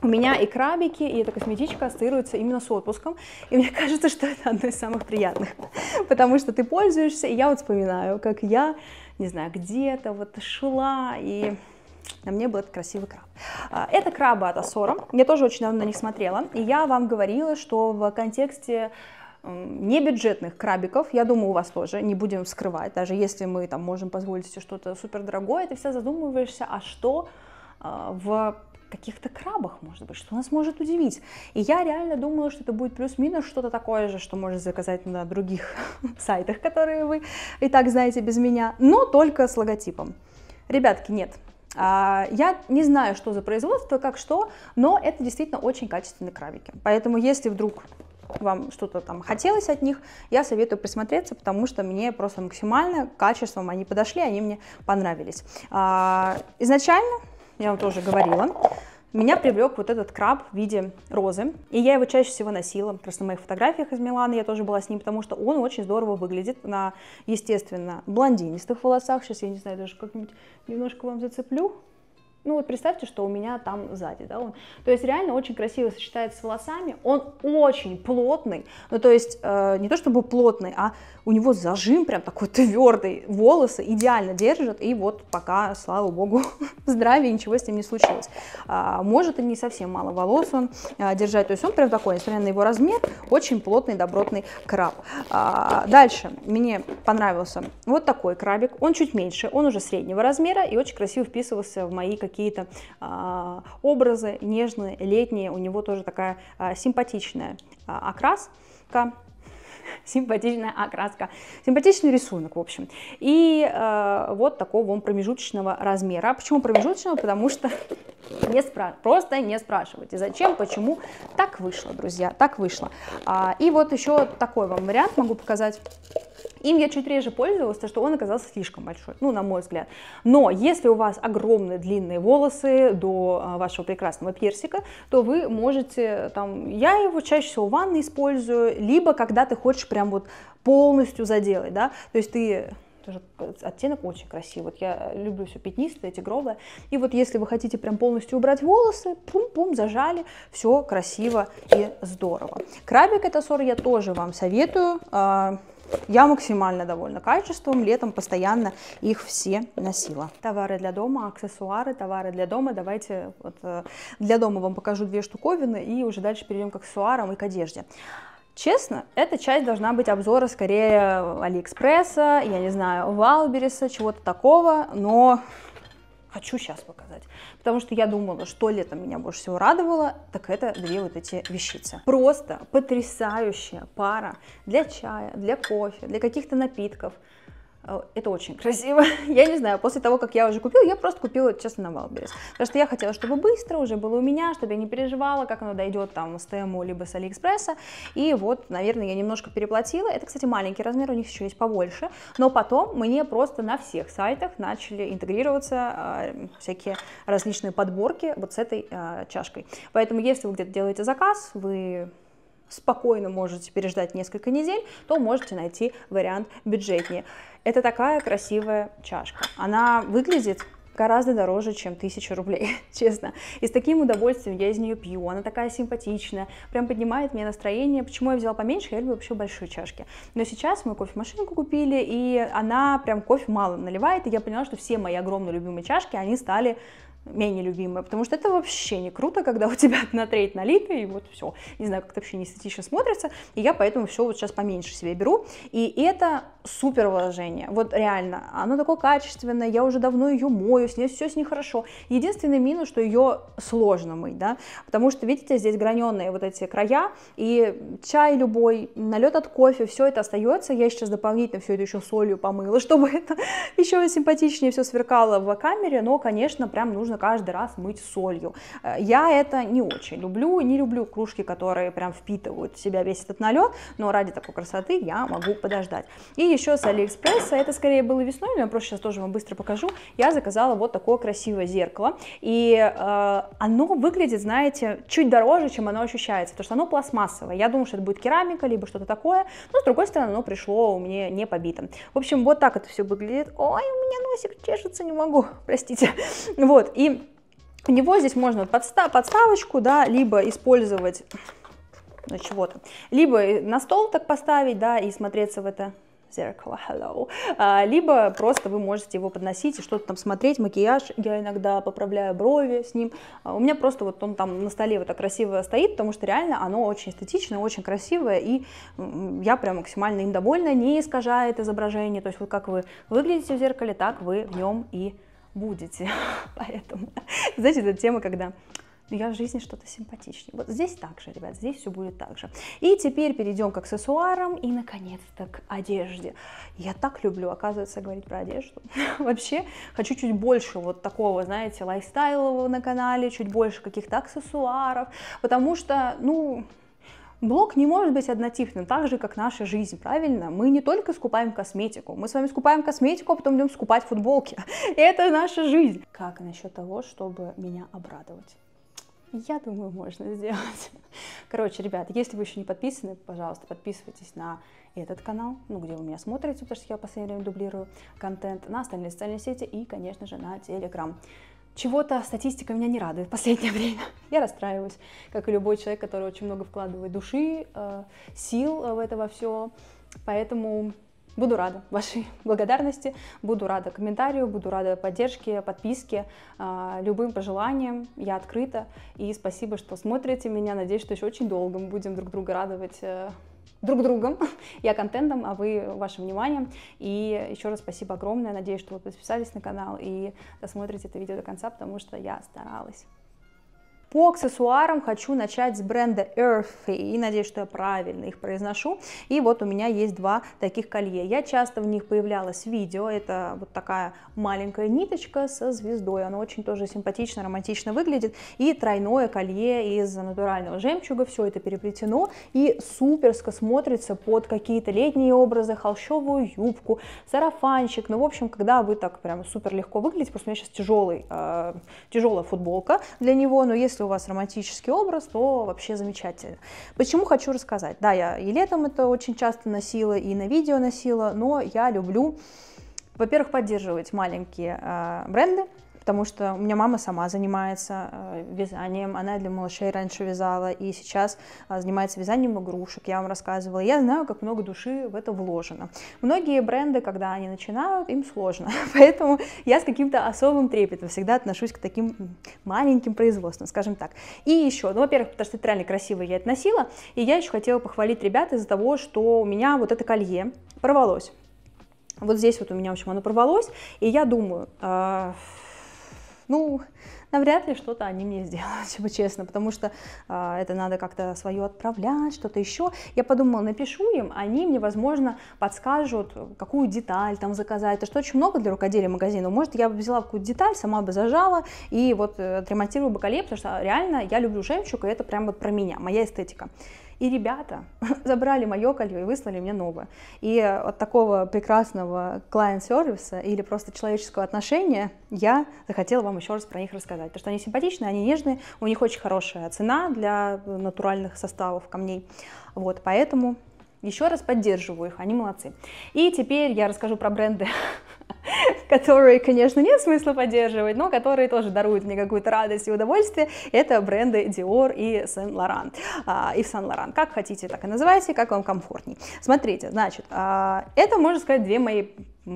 у меня и крабики, и эта косметичка ассоциируются именно с отпуском, и мне кажется, что это одно из самых приятных, потому что ты пользуешься, и я вот вспоминаю, как я, не знаю, где-то вот шла, и на мне был этот красивый краб. А, это крабы от Асора. Я тоже очень давно на них смотрела. И я вам говорила, что в контексте небюджетных крабиков, я думаю, у вас тоже, не будем скрывать, даже если мы там можем позволить себе что-то супер дорогое, ты все задумываешься, а что а, в каких-то крабах, может быть, что нас может удивить. И я реально думала, что это будет плюс-минус что-то такое же, что можно заказать на других сайтах, которые вы и так знаете без меня, но только с логотипом. Ребятки, нет, а, я не знаю, что за производство, как что, но это действительно очень качественные кравики. Поэтому, если вдруг вам что-то там хотелось от них, я советую присмотреться, потому что мне просто максимально качеством они подошли, они мне понравились. А, изначально, я вам тоже говорила, меня привлек вот этот краб в виде розы, и я его чаще всего носила. Просто на моих фотографиях из Милана я тоже была с ним, потому что он очень здорово выглядит на, естественно, блондинистых волосах. Сейчас я не знаю, даже как-нибудь немножко вам зацеплю. Ну вот представьте, что у меня там сзади, да, он. То есть реально очень красиво сочетается с волосами, он очень плотный, ну то есть э, не то чтобы плотный, а у него зажим прям такой твердый, волосы идеально держат, и вот пока, слава богу, здравия, ничего с ним не случилось. А, может и не совсем мало волос он а, держать, то есть он прям такой, несмотря на его размер, очень плотный, добротный краб. А, дальше, мне понравился вот такой крабик, он чуть меньше, он уже среднего размера и очень красиво вписывался в мои какие какие-то а, образы нежные, летние, у него тоже такая а, симпатичная а, окраска симпатичная окраска, симпатичный рисунок, в общем. И э, вот такого вам промежуточного размера. Почему промежуточного? Потому что не спра... просто не спрашивайте, зачем, почему. Так вышло, друзья, так вышло. А, и вот еще такой вам вариант могу показать. Им я чуть реже пользовалась, потому что он оказался слишком большой, ну, на мой взгляд. Но если у вас огромные длинные волосы до а, вашего прекрасного персика, то вы можете, там, я его чаще всего в ванной использую, либо когда ты хочешь прям вот полностью заделать, да, то есть ты тоже оттенок очень красивый. Вот я люблю все пятнистое, тигровое. И вот если вы хотите прям полностью убрать волосы, пум-пум, зажали, все красиво и здорово. Крабик это сор я тоже вам советую. А, я максимально довольна качеством, летом постоянно их все носила. Товары для дома, аксессуары, товары для дома. Давайте вот, э, для дома вам покажу две штуковины и уже дальше перейдем к аксессуарам и к одежде. Честно, эта часть должна быть обзора скорее Алиэкспресса, я не знаю, Валбереса, чего-то такого, но хочу сейчас показать. Потому что я думала, что летом меня больше всего радовало, так это две вот эти вещицы. Просто потрясающая пара для чая, для кофе, для каких-то напитков – Э, это очень красиво. Я не знаю, после того, как я уже купила, я просто купила, честно, на Wildberries. Потому что я хотела, чтобы быстро уже было у меня, чтобы я не переживала, как оно дойдет там с Тему, либо с Алиэкспресса. И вот, наверное, я немножко переплатила. Это, кстати, маленький размер, у них еще есть побольше. Но потом мне просто на всех сайтах начали интегрироваться э, всякие различные подборки вот с этой э, чашкой. Поэтому, если вы где-то делаете заказ, вы спокойно можете переждать несколько недель, то можете найти вариант бюджетнее. Это такая красивая чашка. Она выглядит гораздо дороже, чем 1000 рублей, честно. И с таким удовольствием я из нее пью, она такая симпатичная, прям поднимает мне настроение. Почему я взяла поменьше, я люблю вообще большие чашки. Но сейчас мы кофемашинку купили, и она прям кофе мало наливает, и я поняла, что все мои огромные любимые чашки, они стали менее любимая, потому что это вообще не круто, когда у тебя одна треть налита, и вот все. Не знаю, как это вообще не эстетично смотрится, и я поэтому все вот сейчас поменьше себе беру, и это супер вложение, вот реально, оно такое качественное, я уже давно ее мою, с ней все с ней хорошо. Единственный минус, что ее сложно мыть, да, потому что, видите, здесь граненые вот эти края, и чай любой, налет от кофе, все это остается, я сейчас дополнительно все это еще солью помыла, чтобы это еще симпатичнее все сверкало в камере, но, конечно, прям нужно нужно каждый раз мыть солью. Э, я это не очень люблю, не люблю кружки, которые прям впитывают в себя весь этот налет, но ради такой красоты я могу подождать. И еще с Алиэкспресса, это скорее было весной, но я просто сейчас тоже вам быстро покажу, я заказала вот такое красивое зеркало, и э, оно выглядит, знаете, чуть дороже, чем оно ощущается, потому что оно пластмассовое, я думаю, что это будет керамика, либо что-то такое, но с другой стороны, оно пришло мне не побитым. В общем, вот так это все выглядит. Ой, у меня носик чешется, не могу, простите. Вот, и у него здесь можно подста подставочку, да, либо использовать ну, чего-то, либо на стол так поставить, да, и смотреться в это зеркало, hello, а, либо просто вы можете его подносить и что-то там смотреть, макияж, я иногда поправляю брови с ним, а у меня просто вот он там на столе вот так красиво стоит, потому что реально оно очень эстетичное, очень красивое, и я прям максимально им довольна, не искажает изображение, то есть вот как вы выглядите в зеркале, так вы в нем и будете. Поэтому, знаете, эта тема, когда я в жизни что-то симпатичнее. Вот здесь также, ребят, здесь все будет так же. И теперь перейдем к аксессуарам и, наконец-то, к одежде. Я так люблю, оказывается, говорить про одежду. Вообще, хочу чуть больше вот такого, знаете, лайфстайлового на канале, чуть больше каких-то аксессуаров, потому что, ну, Блог не может быть однотипным, так же, как наша жизнь, правильно? Мы не только скупаем косметику, мы с вами скупаем косметику, а потом идем скупать футболки. Это наша жизнь. Как насчет того, чтобы меня обрадовать? Я думаю, можно сделать. Короче, ребят, если вы еще не подписаны, пожалуйста, подписывайтесь на этот канал, ну, где вы меня смотрите, потому что я в последнее время дублирую контент, на остальные социальные сети и, конечно же, на Телеграм. Чего-то статистика меня не радует в последнее время. Я расстраиваюсь, как и любой человек, который очень много вкладывает души, э, сил э, в это во все. Поэтому буду рада вашей благодарности, буду рада комментарию, буду рада поддержке, подписке, э, любым пожеланиям. Я открыта. И спасибо, что смотрите меня. Надеюсь, что еще очень долго мы будем друг друга радовать друг другом, я контентом, а вы вашим вниманием. И еще раз спасибо огромное, надеюсь, что вы подписались на канал и досмотрите это видео до конца, потому что я старалась. По аксессуарам хочу начать с бренда Earthy, и надеюсь, что я правильно их произношу. И вот у меня есть два таких колье. Я часто в них появлялась в видео, это вот такая маленькая ниточка со звездой, Она очень тоже симпатично, романтично выглядит. И тройное колье из натурального жемчуга, все это переплетено и суперско смотрится под какие-то летние образы, холщовую юбку, сарафанчик. Ну, в общем, когда вы так прям супер легко выглядите, просто у меня сейчас тяжелый, э, тяжелая футболка для него, но если если у вас романтический образ, то вообще замечательно. Почему хочу рассказать? Да, я и летом это очень часто носила, и на видео носила, но я люблю, во-первых, поддерживать маленькие а, бренды, потому что у меня мама сама занимается э, вязанием, она для малышей раньше вязала, и сейчас а, занимается вязанием игрушек, я вам рассказывала. Я знаю, как много души в это вложено. Многие бренды, когда они начинают, им сложно, поэтому я с каким-то особым трепетом всегда отношусь к таким маленьким производствам, скажем так. И еще, ну, во-первых, потому что это реально красиво я это и я еще хотела похвалить ребят из-за того, что у меня вот это колье порвалось. Вот здесь вот у меня, в общем, оно порвалось, и я думаю, э ну, навряд ли что-то они мне сделают, если честно, потому что э, это надо как-то свое отправлять, что-то еще. Я подумала, напишу им, они мне, возможно, подскажут, какую деталь там заказать. Это что очень много для рукоделия магазина. Может, я бы взяла какую-то деталь, сама бы зажала и вот э, отремонтировала бы коле, потому что реально я люблю жемчуг, и это прям вот про меня, моя эстетика. И ребята забрали мое колье и выслали мне новое. И от такого прекрасного клиент-сервиса или просто человеческого отношения я захотела вам еще раз про них рассказать. Потому что они симпатичные, они нежные, у них очень хорошая цена для э, натуральных составов камней. Вот, поэтому еще раз поддерживаю их, они молодцы. И теперь я расскажу про бренды которые, конечно, нет смысла поддерживать, но которые тоже даруют мне какую-то радость и удовольствие, это бренды Dior и Saint-Laurent. А, и Saint-Laurent, как хотите, так и называйте, как вам комфортней. Смотрите, значит, а, это, можно сказать, две мои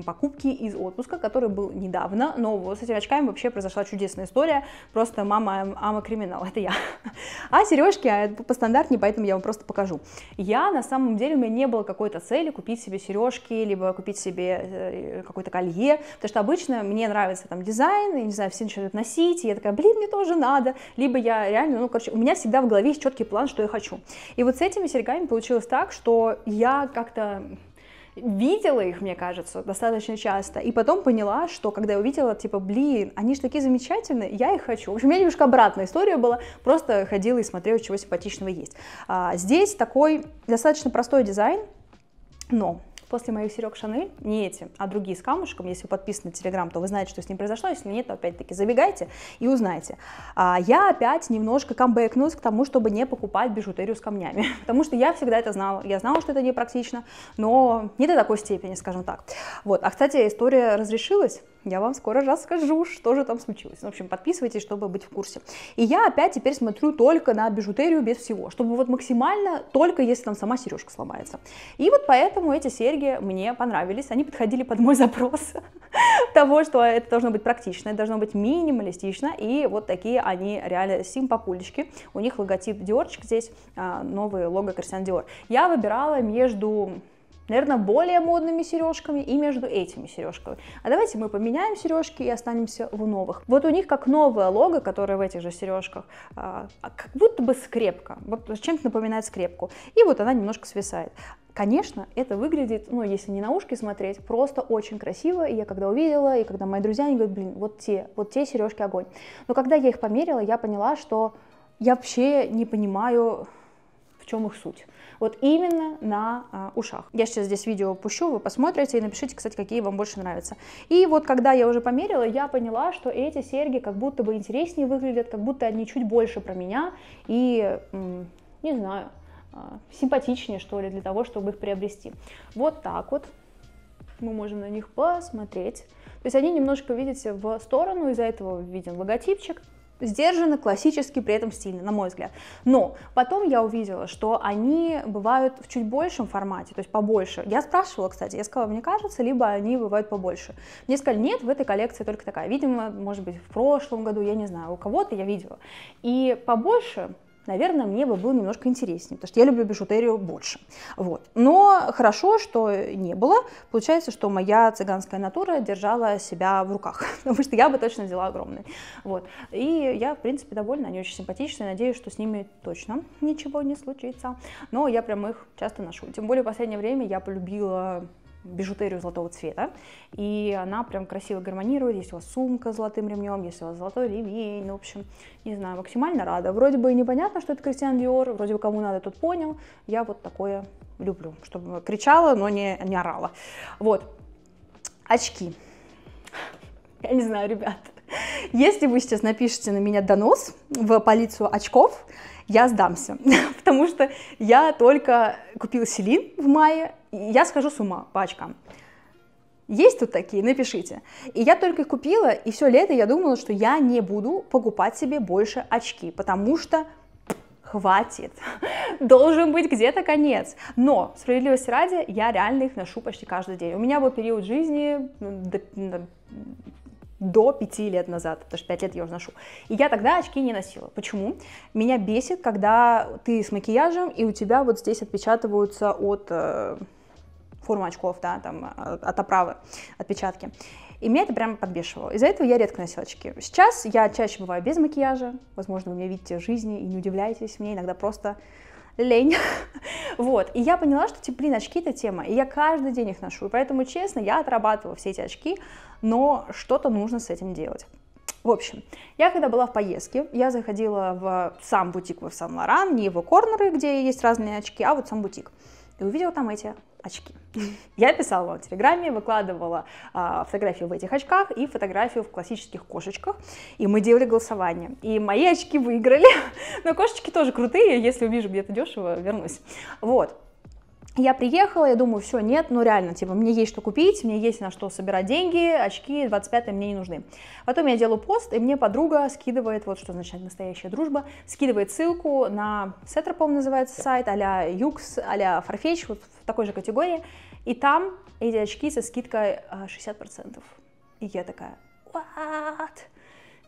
покупки из отпуска, который был недавно, но вот с этими очками вообще произошла чудесная история, просто мама ама криминал, это я. А сережки а это стандартнее, поэтому я вам просто покажу. Я на самом деле, у меня не было какой-то цели купить себе сережки, либо купить себе э, какое-то колье, потому что обычно мне нравится там дизайн, я не знаю, все начинают носить, и я такая, блин, мне тоже надо, либо я реально, ну, короче, у меня всегда в голове есть четкий план, что я хочу. И вот с этими серьгами получилось так, что я как-то видела их, мне кажется, достаточно часто, и потом поняла, что когда я увидела, типа, блин, они же такие замечательные, я их хочу. В общем, у меня немножко обратная история была, просто ходила и смотрела, чего симпатичного есть. А, здесь такой достаточно простой дизайн, но после моих серег Шанель, не эти, а другие с камушком, если вы подписаны на Телеграм, то вы знаете, что с ним произошло, если нет, то опять-таки забегайте и узнайте. А я опять немножко камбэкнулась к тому, чтобы не покупать бижутерию с камнями, потому что я всегда это знала, я знала, что это непрактично, но не до такой степени, скажем так. Вот, а, кстати, история разрешилась, я вам скоро расскажу, что же там случилось. В общем, подписывайтесь, чтобы быть в курсе. И я опять теперь смотрю только на бижутерию без всего, чтобы вот максимально только если там сама сережка сломается. И вот поэтому эти серьги мне понравились, они подходили под мой запрос того, что это должно быть практично, это должно быть минималистично, и вот такие они реально симпапулечки. У них логотип Diorчик здесь, а, новый лого Кристиан Диор. Я выбирала между наверное, более модными сережками и между этими сережками. А давайте мы поменяем сережки и останемся в новых. Вот у них как новое лого, которое в этих же сережках, а, а как будто бы скрепка, вот чем-то напоминает скрепку. И вот она немножко свисает. Конечно, это выглядит, ну, если не на ушки смотреть, просто очень красиво. И я когда увидела, и когда мои друзья, они говорят, блин, вот те, вот те сережки огонь. Но когда я их померила, я поняла, что я вообще не понимаю, в чем их суть. Вот именно на а, ушах. Я сейчас здесь видео пущу, вы посмотрите и напишите, кстати, какие вам больше нравятся. И вот когда я уже померила, я поняла, что эти серьги как будто бы интереснее выглядят, как будто они чуть больше про меня и, не знаю, а, симпатичнее, что ли, для того, чтобы их приобрести. Вот так вот мы можем на них посмотреть. То есть они немножко, видите, в сторону, из-за этого виден логотипчик, сдержанно, классически, при этом стильно, на мой взгляд. Но потом я увидела, что они бывают в чуть большем формате, то есть побольше. Я спрашивала, кстати, я сказала, мне кажется, либо они бывают побольше. Мне сказали, нет, в этой коллекции только такая. Видимо, может быть, в прошлом году, я не знаю, у кого-то я видела. И побольше наверное, мне бы было немножко интереснее, потому что я люблю бижутерию больше. Вот. Но хорошо, что не было. Получается, что моя цыганская натура держала себя в руках, потому что я бы точно взяла огромный. Вот. И я, в принципе, довольна, они очень симпатичные, надеюсь, что с ними точно ничего не случится. Но я прям их часто ношу. Тем более в последнее время я полюбила бижутерию золотого цвета. И она прям красиво гармонирует. Если у вас сумка с золотым ремнем, если у вас золотой ремень, в общем, не знаю, максимально рада. Вроде бы и непонятно, что это Кристиан Диор, вроде бы кому надо, тот понял. Я вот такое люблю, чтобы кричала, но не, не орала. Вот. Очки. Я не знаю, ребят. Если вы сейчас напишете на меня донос в полицию очков, я сдамся, потому что я только купила Селин в мае, я схожу с ума по очкам. Есть тут такие? Напишите. И я только их купила, и все лето я думала, что я не буду покупать себе больше очки, потому что хватит, должен быть где-то конец. Но, справедливости ради, я реально их ношу почти каждый день. У меня был период жизни ну, до, до 5 лет назад, потому что 5 лет я уже ношу. И я тогда очки не носила. Почему? Меня бесит, когда ты с макияжем, и у тебя вот здесь отпечатываются от э, форму очков, да, там, а, от оправы, отпечатки. И меня это прямо подбешивало. Из-за этого я редко носила очки. Сейчас я чаще бываю без макияжа. Возможно, вы меня видите в жизни и не удивляйтесь. Мне иногда просто лень. вот. И я поняла, что, типа, блин, очки это тема. И я каждый день их ношу. И поэтому, честно, я отрабатывала все эти очки, но что-то нужно с этим делать. В общем, я когда была в поездке, я заходила в сам бутик в Сан-Лоран, не его корнеры, где есть разные очки, а вот сам бутик. И увидела там эти очки. Я писала вам в Телеграме, выкладывала а, фотографию в этих очках и фотографию в классических кошечках. И мы делали голосование. И мои очки выиграли. Но кошечки тоже крутые, если увижу где-то дешево, вернусь. Вот. Я приехала, я думаю, все, нет, ну реально, типа, мне есть что купить, мне есть на что собирать деньги, очки 25 мне не нужны. Потом я делаю пост, и мне подруга скидывает, вот что значит настоящая дружба, скидывает ссылку на Сеттер, по называется сайт, а-ля Юкс, а-ля Farfetch, вот в такой же категории, и там эти очки со скидкой 60%. А, и я такая, what?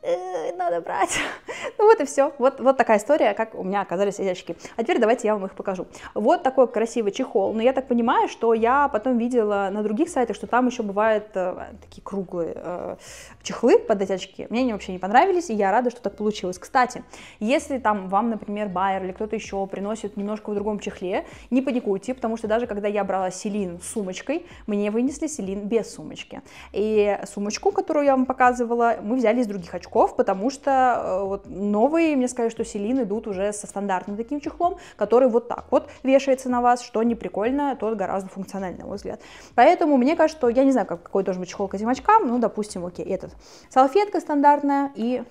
«Э, надо брать. Ну вот и все. Вот, вот такая история, как у меня оказались эти А теперь давайте я вам их покажу. Вот такой красивый чехол. Но я так понимаю, что я потом видела на других сайтах, что там еще бывают э, такие круглые э, чехлы под эти очки. Мне они вообще не понравились, и я рада, что так получилось. Кстати, если там вам, например, байер или кто-то еще приносит немножко в другом чехле, не паникуйте, потому что даже когда я брала селин с сумочкой, мне вынесли селин без сумочки. И сумочку, которую я вам показывала, мы взяли из других очков очков, потому что э, вот новые, мне сказали, что Селин идут уже со стандартным таким чехлом, который вот так вот вешается на вас, что не прикольно, тот гораздо функциональный, на мой взгляд. Поэтому мне кажется, что я не знаю, как, какой должен быть чехол к этим очкам, ну, допустим, окей, этот. Салфетка стандартная и,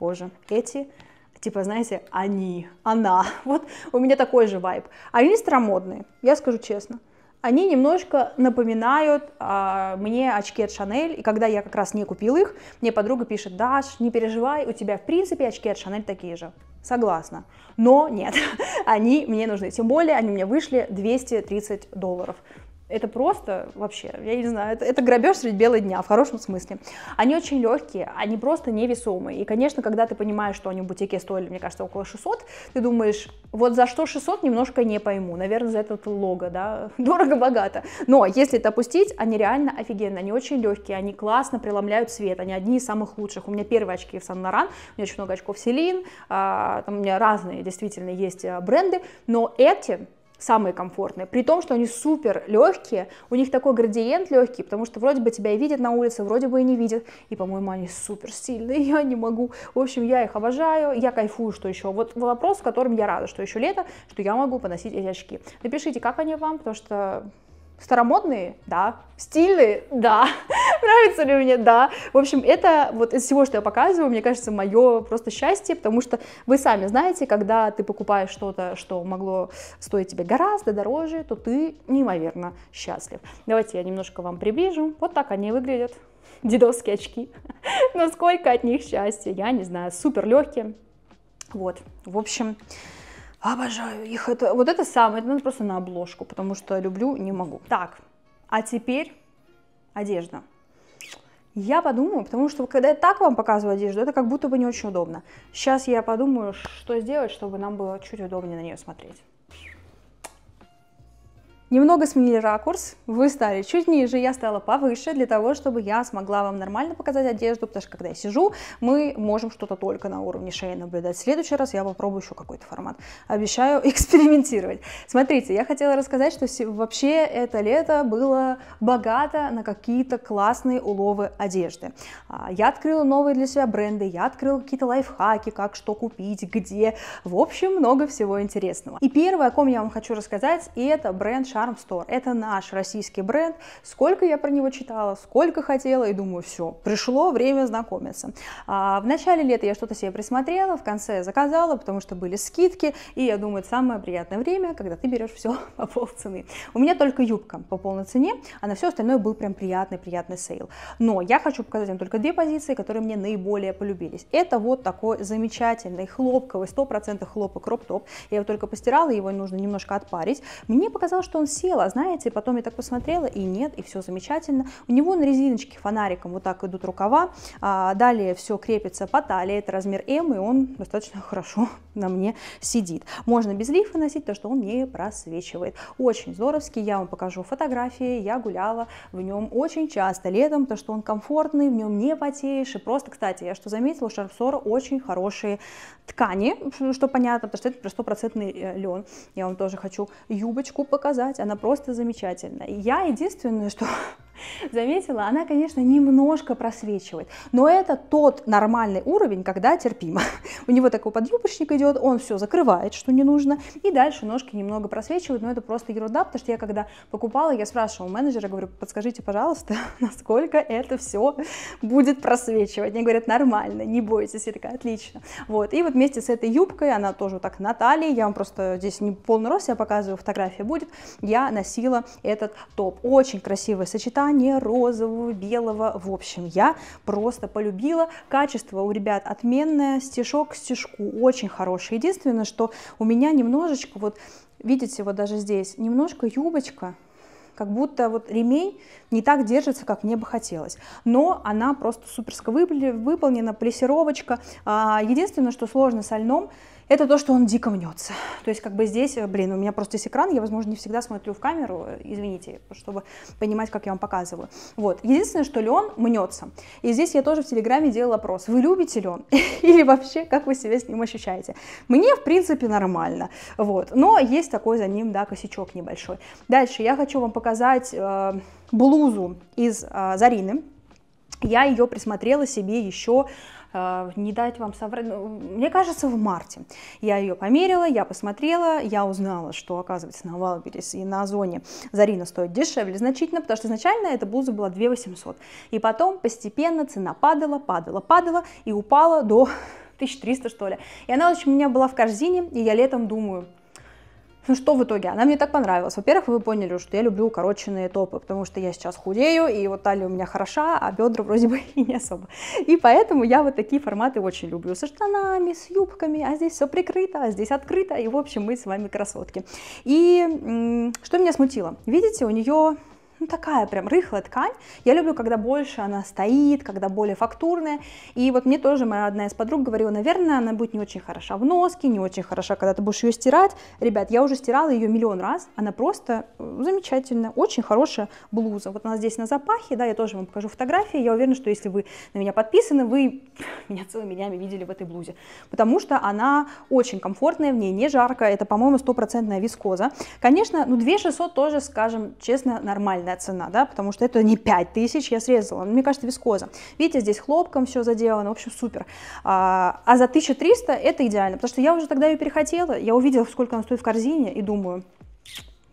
боже, эти типа, знаете, они, она. Вот у меня такой же вайб. Они а старомодные, я скажу честно они немножко напоминают а, мне очки от Шанель, и когда я как раз не купил их, мне подруга пишет, Даш, не переживай, у тебя в принципе очки от Шанель такие же. Согласна. Но нет, они мне нужны. Тем более, они мне вышли 230 долларов. Это просто вообще, я не знаю, это, это грабеж средь бела дня, в хорошем смысле. Они очень легкие, они просто невесомые. И, конечно, когда ты понимаешь, что они в бутике стоили, мне кажется, около 600, ты думаешь, вот за что 600 немножко не пойму. Наверное, за этот лого, да, дорого-богато. Но если это опустить, они реально офигенные, они очень легкие, они классно преломляют свет, они одни из самых лучших. У меня первые очки в Сан Лоран, у меня очень много очков Селин, а, там у меня разные действительно есть а, бренды, но эти самые комфортные, при том, что они супер легкие, у них такой градиент легкий, потому что вроде бы тебя и видят на улице, вроде бы и не видят, и, по-моему, они супер сильные, я не могу, в общем, я их обожаю, я кайфую, что еще, вот вопрос, в котором я рада, что еще лето, что я могу поносить эти очки. Напишите, как они вам, потому что Старомодные? Да. Стильные? Да. Нравится ли мне? Да. В общем, это вот из всего, что я показываю, мне кажется, мое просто счастье, потому что вы сами знаете, когда ты покупаешь что-то, что могло стоить тебе гораздо дороже, то ты неимоверно счастлив. Давайте я немножко вам приближу. Вот так они выглядят. Дедовские очки. Но сколько от них счастья, я не знаю. Супер легкие. Вот. В общем, Обожаю их. Это, вот это самое, это надо просто на обложку, потому что люблю, не могу. Так, а теперь одежда. Я подумаю, потому что когда я так вам показываю одежду, это как будто бы не очень удобно. Сейчас я подумаю, что сделать, чтобы нам было чуть удобнее на нее смотреть. Немного сменили ракурс, вы стали чуть ниже, я стала повыше, для того, чтобы я смогла вам нормально показать одежду, потому что когда я сижу, мы можем что-то только на уровне шеи наблюдать. В следующий раз я попробую еще какой-то формат. Обещаю экспериментировать. Смотрите, я хотела рассказать, что вообще это лето было богато на какие-то классные уловы одежды. А, я открыла новые для себя бренды, я открыла какие-то лайфхаки, как что купить, где. В общем, много всего интересного. И первое, о ком я вам хочу рассказать, и это бренд Charm Store. Это наш российский бренд. Сколько я про него читала, сколько хотела, и думаю, все, пришло время знакомиться. А, в начале лета я что-то себе присмотрела, в конце заказала, потому что были скидки, и я думаю, это самое приятное время, когда ты берешь все по полцены. У меня только юбка по полной цене, а на все остальное был прям приятный-приятный сейл. Но я хочу показать вам только две позиции, которые мне наиболее полюбились. Это вот такой замечательный хлопковый, 100% хлопок кроп-топ. Я его только постирала, его нужно немножко отпарить. Мне показалось, что он села, знаете, потом я так посмотрела, и нет, и все замечательно. У него на резиночке фонариком вот так идут рукава, а далее все крепится по талии, это размер М, и он достаточно хорошо на мне сидит. Можно без лифа носить, то что он не просвечивает. Очень здоровский, я вам покажу фотографии, я гуляла в нем очень часто летом, то что он комфортный, в нем не потеешь, и просто, кстати, я что заметила, Шарпсора очень хорошие ткани, что понятно, потому что это стопроцентный э, лен. Я вам тоже хочу юбочку показать, она просто замечательна. И я единственное, что заметила, она, конечно, немножко просвечивает, но это тот нормальный уровень, когда терпимо. У него такой подъюбочник идет, он все закрывает, что не нужно, и дальше ножки немного просвечивают, но это просто ерунда, потому что я когда покупала, я спрашивала менеджера, говорю, подскажите, пожалуйста, насколько это все будет просвечивать. Они говорят, нормально, не бойтесь, я такая, отлично. Вот, и вот вместе с этой юбкой, она тоже так на талии, я вам просто здесь не полный рост, я показываю, фотография будет, я носила этот топ. Очень красивое сочетание, желание розового, белого. В общем, я просто полюбила. Качество у ребят отменное, стежок к стежку очень хороший. Единственное, что у меня немножечко, вот видите, вот даже здесь, немножко юбочка, как будто вот ремень не так держится, как мне бы хотелось. Но она просто суперско выполнена, плесировочка. А, единственное, что сложно со льном, это то, что он дико мнется. То есть как бы здесь, э, блин, у меня просто здесь экран, я, возможно, не всегда смотрю в камеру, э, извините, чтобы понимать, как я вам показываю. Вот. Единственное, что Леон мнется. И здесь я тоже в Телеграме делала опрос. Вы любите Леон? Или вообще, как вы себя с ним ощущаете? Мне, в принципе, нормально. Вот. Но есть такой за ним, да, косячок небольшой. Дальше я хочу вам показать э, блузу из э, Зарины. Я ее присмотрела себе еще Э, не дать вам соврать. Ну, мне кажется, в марте. Я ее померила, я посмотрела, я узнала, что, оказывается, на Валберис и на Озоне Зарина стоит дешевле значительно, потому что изначально эта блуза была 2 800. И потом постепенно цена падала, падала, падала и упала до 1300, что ли. И она очень у меня была в корзине, и я летом думаю, ну что в итоге? Она мне так понравилась. Во-первых, вы поняли, что я люблю укороченные топы, потому что я сейчас худею, и вот талия у меня хороша, а бедра вроде бы и не особо. И поэтому я вот такие форматы очень люблю. Со штанами, с юбками, а здесь все прикрыто, а здесь открыто, и в общем мы с вами красотки. И что меня смутило? Видите, у нее ну, такая прям рыхлая ткань. Я люблю, когда больше она стоит, когда более фактурная. И вот мне тоже моя одна из подруг говорила, наверное, она будет не очень хороша в носке, не очень хороша, когда ты будешь ее стирать. Ребят, я уже стирала ее миллион раз, она просто э, замечательная, очень хорошая блуза. Вот она здесь на запахе, да, я тоже вам покажу фотографии. Я уверена, что если вы на меня подписаны, вы меня целыми днями видели в этой блузе, потому что она очень комфортная, в ней не жарко, это, по-моему, стопроцентная вискоза. Конечно, ну 2600 тоже, скажем честно, нормально нормальная цена, да, потому что это не 5 тысяч я срезала, мне кажется, вискоза. Видите, здесь хлопком все заделано, в общем, супер. А, а за 1300 это идеально, потому что я уже тогда ее перехотела, я увидела, сколько она стоит в корзине и думаю,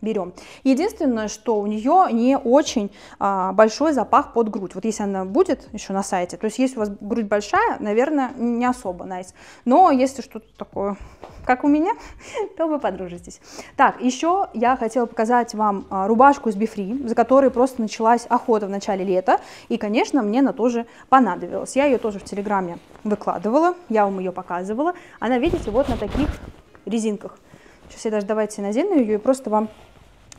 берем. Единственное, что у нее не очень а, большой запах под грудь. Вот если она будет еще на сайте, то есть если у вас грудь большая, наверное, не особо nice. Но если что-то такое, как у меня, то вы подружитесь. Так, еще я хотела показать вам а, рубашку из бифри, за которой просто началась охота в начале лета. И, конечно, мне она тоже понадобилась. Я ее тоже в Телеграме выкладывала, я вам ее показывала. Она, видите, вот на таких резинках. Сейчас я даже давайте надену ее и просто вам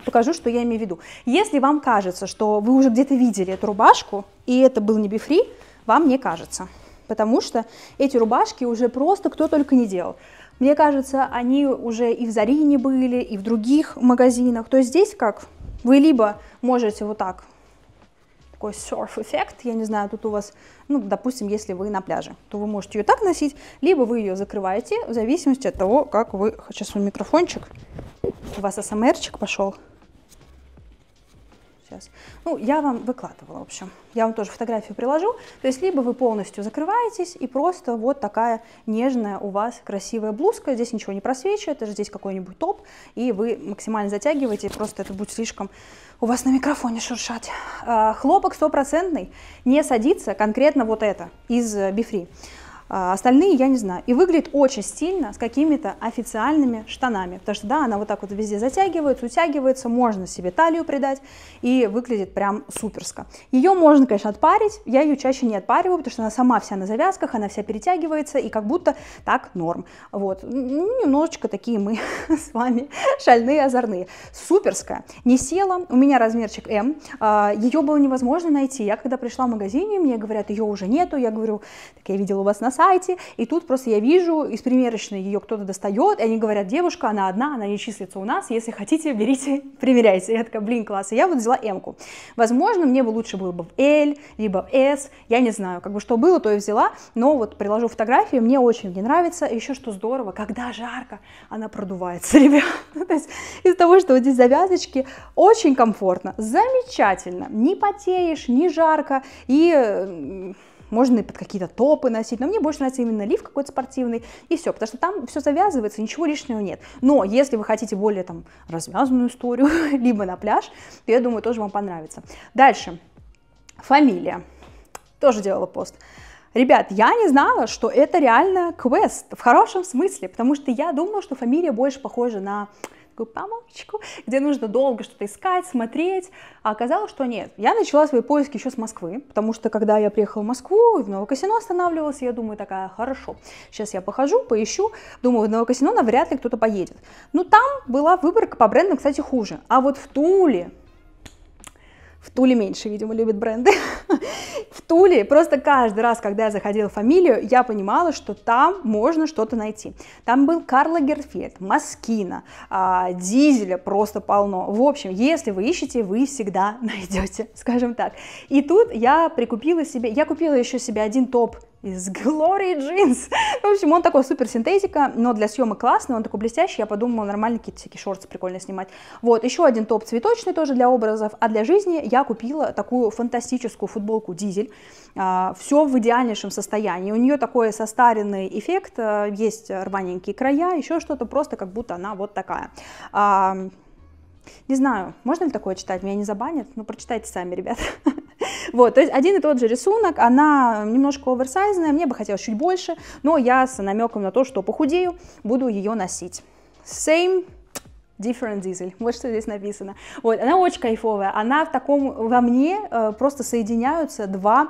покажу, что я имею в виду. Если вам кажется, что вы уже где-то видели эту рубашку, и это был не бифри, вам не кажется, потому что эти рубашки уже просто кто только не делал. Мне кажется, они уже и в Зарине были, и в других магазинах. То есть здесь как? Вы либо можете вот так, такой серф-эффект, я не знаю, тут у вас, ну, допустим, если вы на пляже, то вы можете ее так носить, либо вы ее закрываете, в зависимости от того, как вы... Сейчас у микрофончик, у вас СМРчик пошел. Сейчас. Ну, я вам выкладывала, в общем. Я вам тоже фотографию приложу. То есть, либо вы полностью закрываетесь, и просто вот такая нежная у вас красивая блузка. Здесь ничего не просвечивает, это же здесь какой-нибудь топ. И вы максимально затягиваете, просто это будет слишком у вас на микрофоне шуршать. А, хлопок стопроцентный, не садится конкретно вот это из э, бифри. А, остальные я не знаю. И выглядит очень стильно с какими-то официальными штанами. Потому что, да, она вот так вот везде затягивается, утягивается, можно себе талию придать. И выглядит прям суперско. Ее можно, конечно, отпарить. Я ее чаще не отпариваю, потому что она сама вся на завязках, она вся перетягивается. И как будто так норм. Вот. Ну, немножечко такие мы с вами шальные, озорные. Суперская. Не села. У меня размерчик М. А, ее было невозможно найти. Я когда пришла в магазине, мне говорят, ее уже нету. Я говорю, так я видела у вас на сайте, и тут просто я вижу, из примерочной ее кто-то достает, и они говорят, девушка, она одна, она не числится у нас, если хотите, берите, примеряйте. Я такая, блин, класс, и я вот взяла М-ку. Возможно, мне бы лучше было бы в L, либо в S, я не знаю, как бы что было, то я взяла, но вот приложу фотографию мне очень не нравится, еще что здорово, когда жарко, она продувается, ребят, ну, то есть из-за того, что вот здесь завязочки, очень комфортно, замечательно, не потеешь, не жарко, и можно и под какие-то топы носить, но мне больше нравится именно лиф какой-то спортивный, и все, потому что там все завязывается, ничего лишнего нет. Но если вы хотите более там развязанную историю, либо на пляж, то я думаю, тоже вам понравится. Дальше. Фамилия. Тоже делала пост. Ребят, я не знала, что это реально квест в хорошем смысле, потому что я думала, что фамилия больше похожа на такую помощечку, где нужно долго что-то искать, смотреть. А оказалось, что нет. Я начала свои поиски еще с Москвы, потому что когда я приехала в Москву, в Новокосино останавливалась, я думаю, такая, хорошо, сейчас я похожу, поищу. Думаю, в Новокосино навряд ли кто-то поедет. Но ну, там была выборка по брендам, кстати, хуже. А вот в Туле в Туле меньше, видимо, любят бренды. в Туле просто каждый раз, когда я заходила в фамилию, я понимала, что там можно что-то найти. Там был Карла Герфельд, Маскина, а, Дизеля просто полно. В общем, если вы ищете, вы всегда найдете, скажем так. И тут я прикупила себе, я купила еще себе один топ из Glory Jeans. В общем, он такой супер синтетика, но для съемок классный, он такой блестящий, я подумала, нормально какие-то всякие шорты прикольно снимать. Вот, еще один топ цветочный тоже для образов, а для жизни я купила такую фантастическую футболку «Дизель», а, все в идеальнейшем состоянии, у нее такой состаренный эффект, э, есть рваненькие края, еще что-то, просто как будто она вот такая. А, не знаю, можно ли такое читать, меня не забанят, но прочитайте сами, ребят. Вот, то есть один и тот же рисунок, она немножко оверсайзная, мне бы хотелось чуть больше, но я с намеком на то, что похудею, буду ее носить. Same Different Diesel, вот что здесь написано. Вот, она очень кайфовая, она в таком, во мне э, просто соединяются два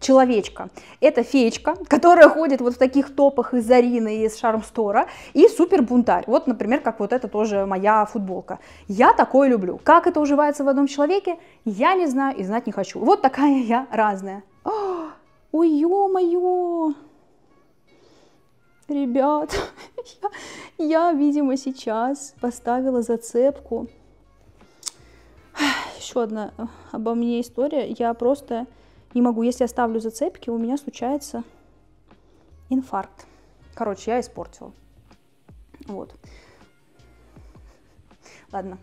человечка. Это феечка, которая ходит вот в таких топах из Арины и из Шармстора, и супер бунтарь. Вот, например, как вот это тоже моя футболка. Я такое люблю. Как это уживается в одном человеке, я не знаю и знать не хочу. Вот такая я разная. О, а, ой, ё-моё! Ребят, я, я, видимо, сейчас поставила зацепку. Еще одна э, обо мне история. Я просто не могу. Если я ставлю зацепки, у меня случается инфаркт. Короче, я испортила. Вот. Ладно,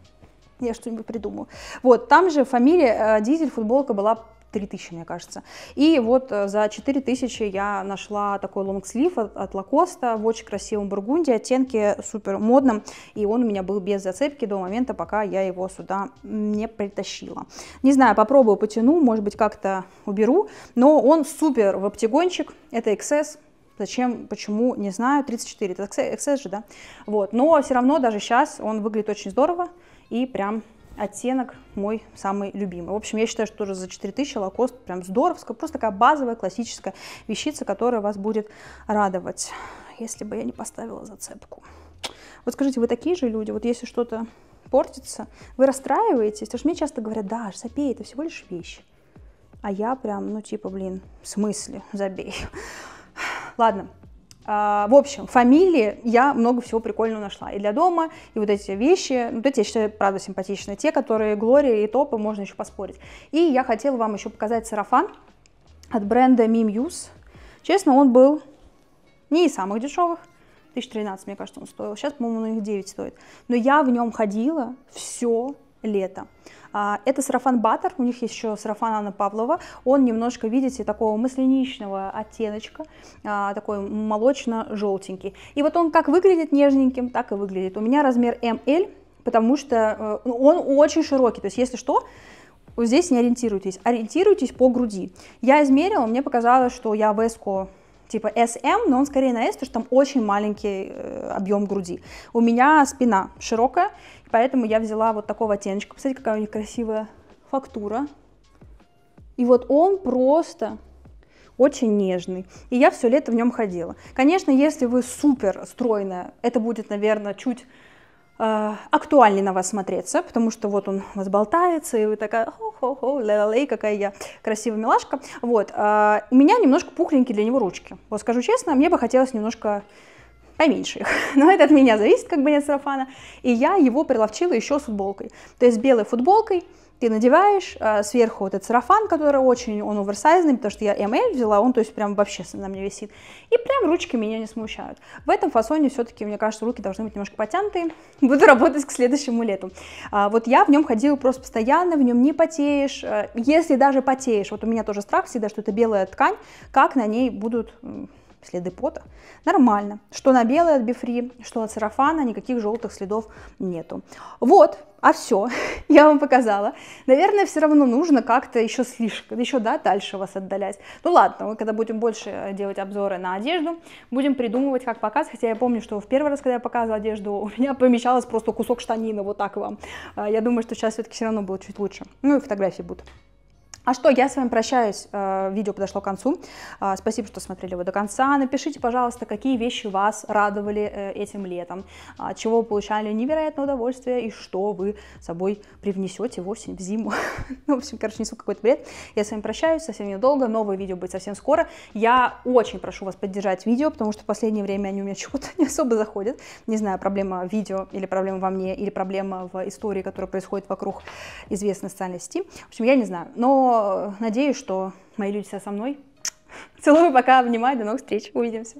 я что-нибудь придумаю. Вот, там же фамилия э, Дизель футболка была 3000, мне кажется. И вот э, за 4000 я нашла такой лонгслив от, от Лакоста в очень красивом бургунде, оттенки супер модном, и он у меня был без зацепки до момента, пока я его сюда не притащила. Не знаю, попробую, потяну, может быть, как-то уберу, но он супер в оптигончик, это XS, Зачем, почему, не знаю, 34, это XS же, да? Вот, но все равно даже сейчас он выглядит очень здорово и прям оттенок мой самый любимый. В общем, я считаю, что тоже за 4000 лакост прям здоровская, просто такая базовая классическая вещица, которая вас будет радовать, если бы я не поставила зацепку. Вот скажите, вы такие же люди? Вот если что-то портится, вы расстраиваетесь? Потому что мне часто говорят, да, запей, это всего лишь вещь. А я прям, ну типа, блин, в смысле, забей. Ладно, а, в общем, фамилии я много всего прикольного нашла. И для дома, и вот эти вещи. Ну, вот эти, я считаю, правда, симпатичные. Те, которые Глория и Топы, можно еще поспорить. И я хотела вам еще показать сарафан от бренда Mimuse. Честно, он был не из самых дешевых. 1013, мне кажется, он стоил. Сейчас, по-моему, на них 9 стоит. Но я в нем ходила все лето. А, это сарафан Баттер, у них есть еще сарафан Анна Павлова, он немножко, видите, такого масляничного оттеночка, а, такой молочно-желтенький. И вот он как выглядит нежненьким, так и выглядит. У меня размер ML, потому что э, ну, он очень широкий, то есть если что, вот здесь не ориентируйтесь, ориентируйтесь по груди. Я измерила, мне показалось, что я веску типа SM, но он скорее на S, потому что там очень маленький э, объем груди. У меня спина широкая, поэтому я взяла вот такого оттеночка. Посмотрите, какая у них красивая фактура. И вот он просто очень нежный. И я все лето в нем ходила. Конечно, если вы супер стройная, это будет, наверное, чуть Э, актуальнее на вас смотреться, потому что вот он у вас болтается, и вы такая, хо-хо-хо, ля ля какая я красивая милашка. Вот, э, у меня немножко пухленькие для него ручки. Вот скажу честно, мне бы хотелось немножко поменьше их. Но это от меня зависит, как бы нет сарафана. И я его приловчила еще с футболкой. То есть белой футболкой, ты надеваешь а, сверху вот этот сарафан, который очень, он оверсайзный, потому что я ML взяла, он то есть прям вообще на мне висит. И прям ручки меня не смущают. В этом фасоне все-таки, мне кажется, руки должны быть немножко потянутые. Буду работать к следующему лету. А, вот я в нем ходила просто постоянно, в нем не потеешь. А, если даже потеешь, вот у меня тоже страх всегда, что это белая ткань, как на ней будут следы пота. Нормально. Что на белой от Бифри, что от сарафана, никаких желтых следов нету. Вот, а все, я вам показала. Наверное, все равно нужно как-то еще слишком, еще да, дальше вас отдалять. Ну ладно, мы когда будем больше э, делать обзоры на одежду, будем придумывать, как показ Хотя я помню, что в первый раз, когда я показывала одежду, у меня помещалось просто кусок штанины, вот так вам. А я думаю, что сейчас все-таки все равно было чуть лучше. Ну и фотографии будут. А что, я с вами прощаюсь, э, видео подошло к концу. Э, спасибо, что смотрели его до конца. Напишите, пожалуйста, какие вещи вас радовали э, этим летом, от а чего вы получали невероятное удовольствие и что вы с собой привнесете вовсе в зиму. Ну, в общем, короче, несу какой-то бред. Я с вами прощаюсь, совсем недолго, новое видео будет совсем скоро. Я очень прошу вас поддержать видео, потому что в последнее время они у меня чего-то не особо заходят. Не знаю, проблема видео или проблема во мне, или проблема в истории, которая происходит вокруг известной социальной сети. В общем, я не знаю, но Э, надеюсь, что мои люди все со мной. Целую, пока, обнимаю, до новых встреч, увидимся.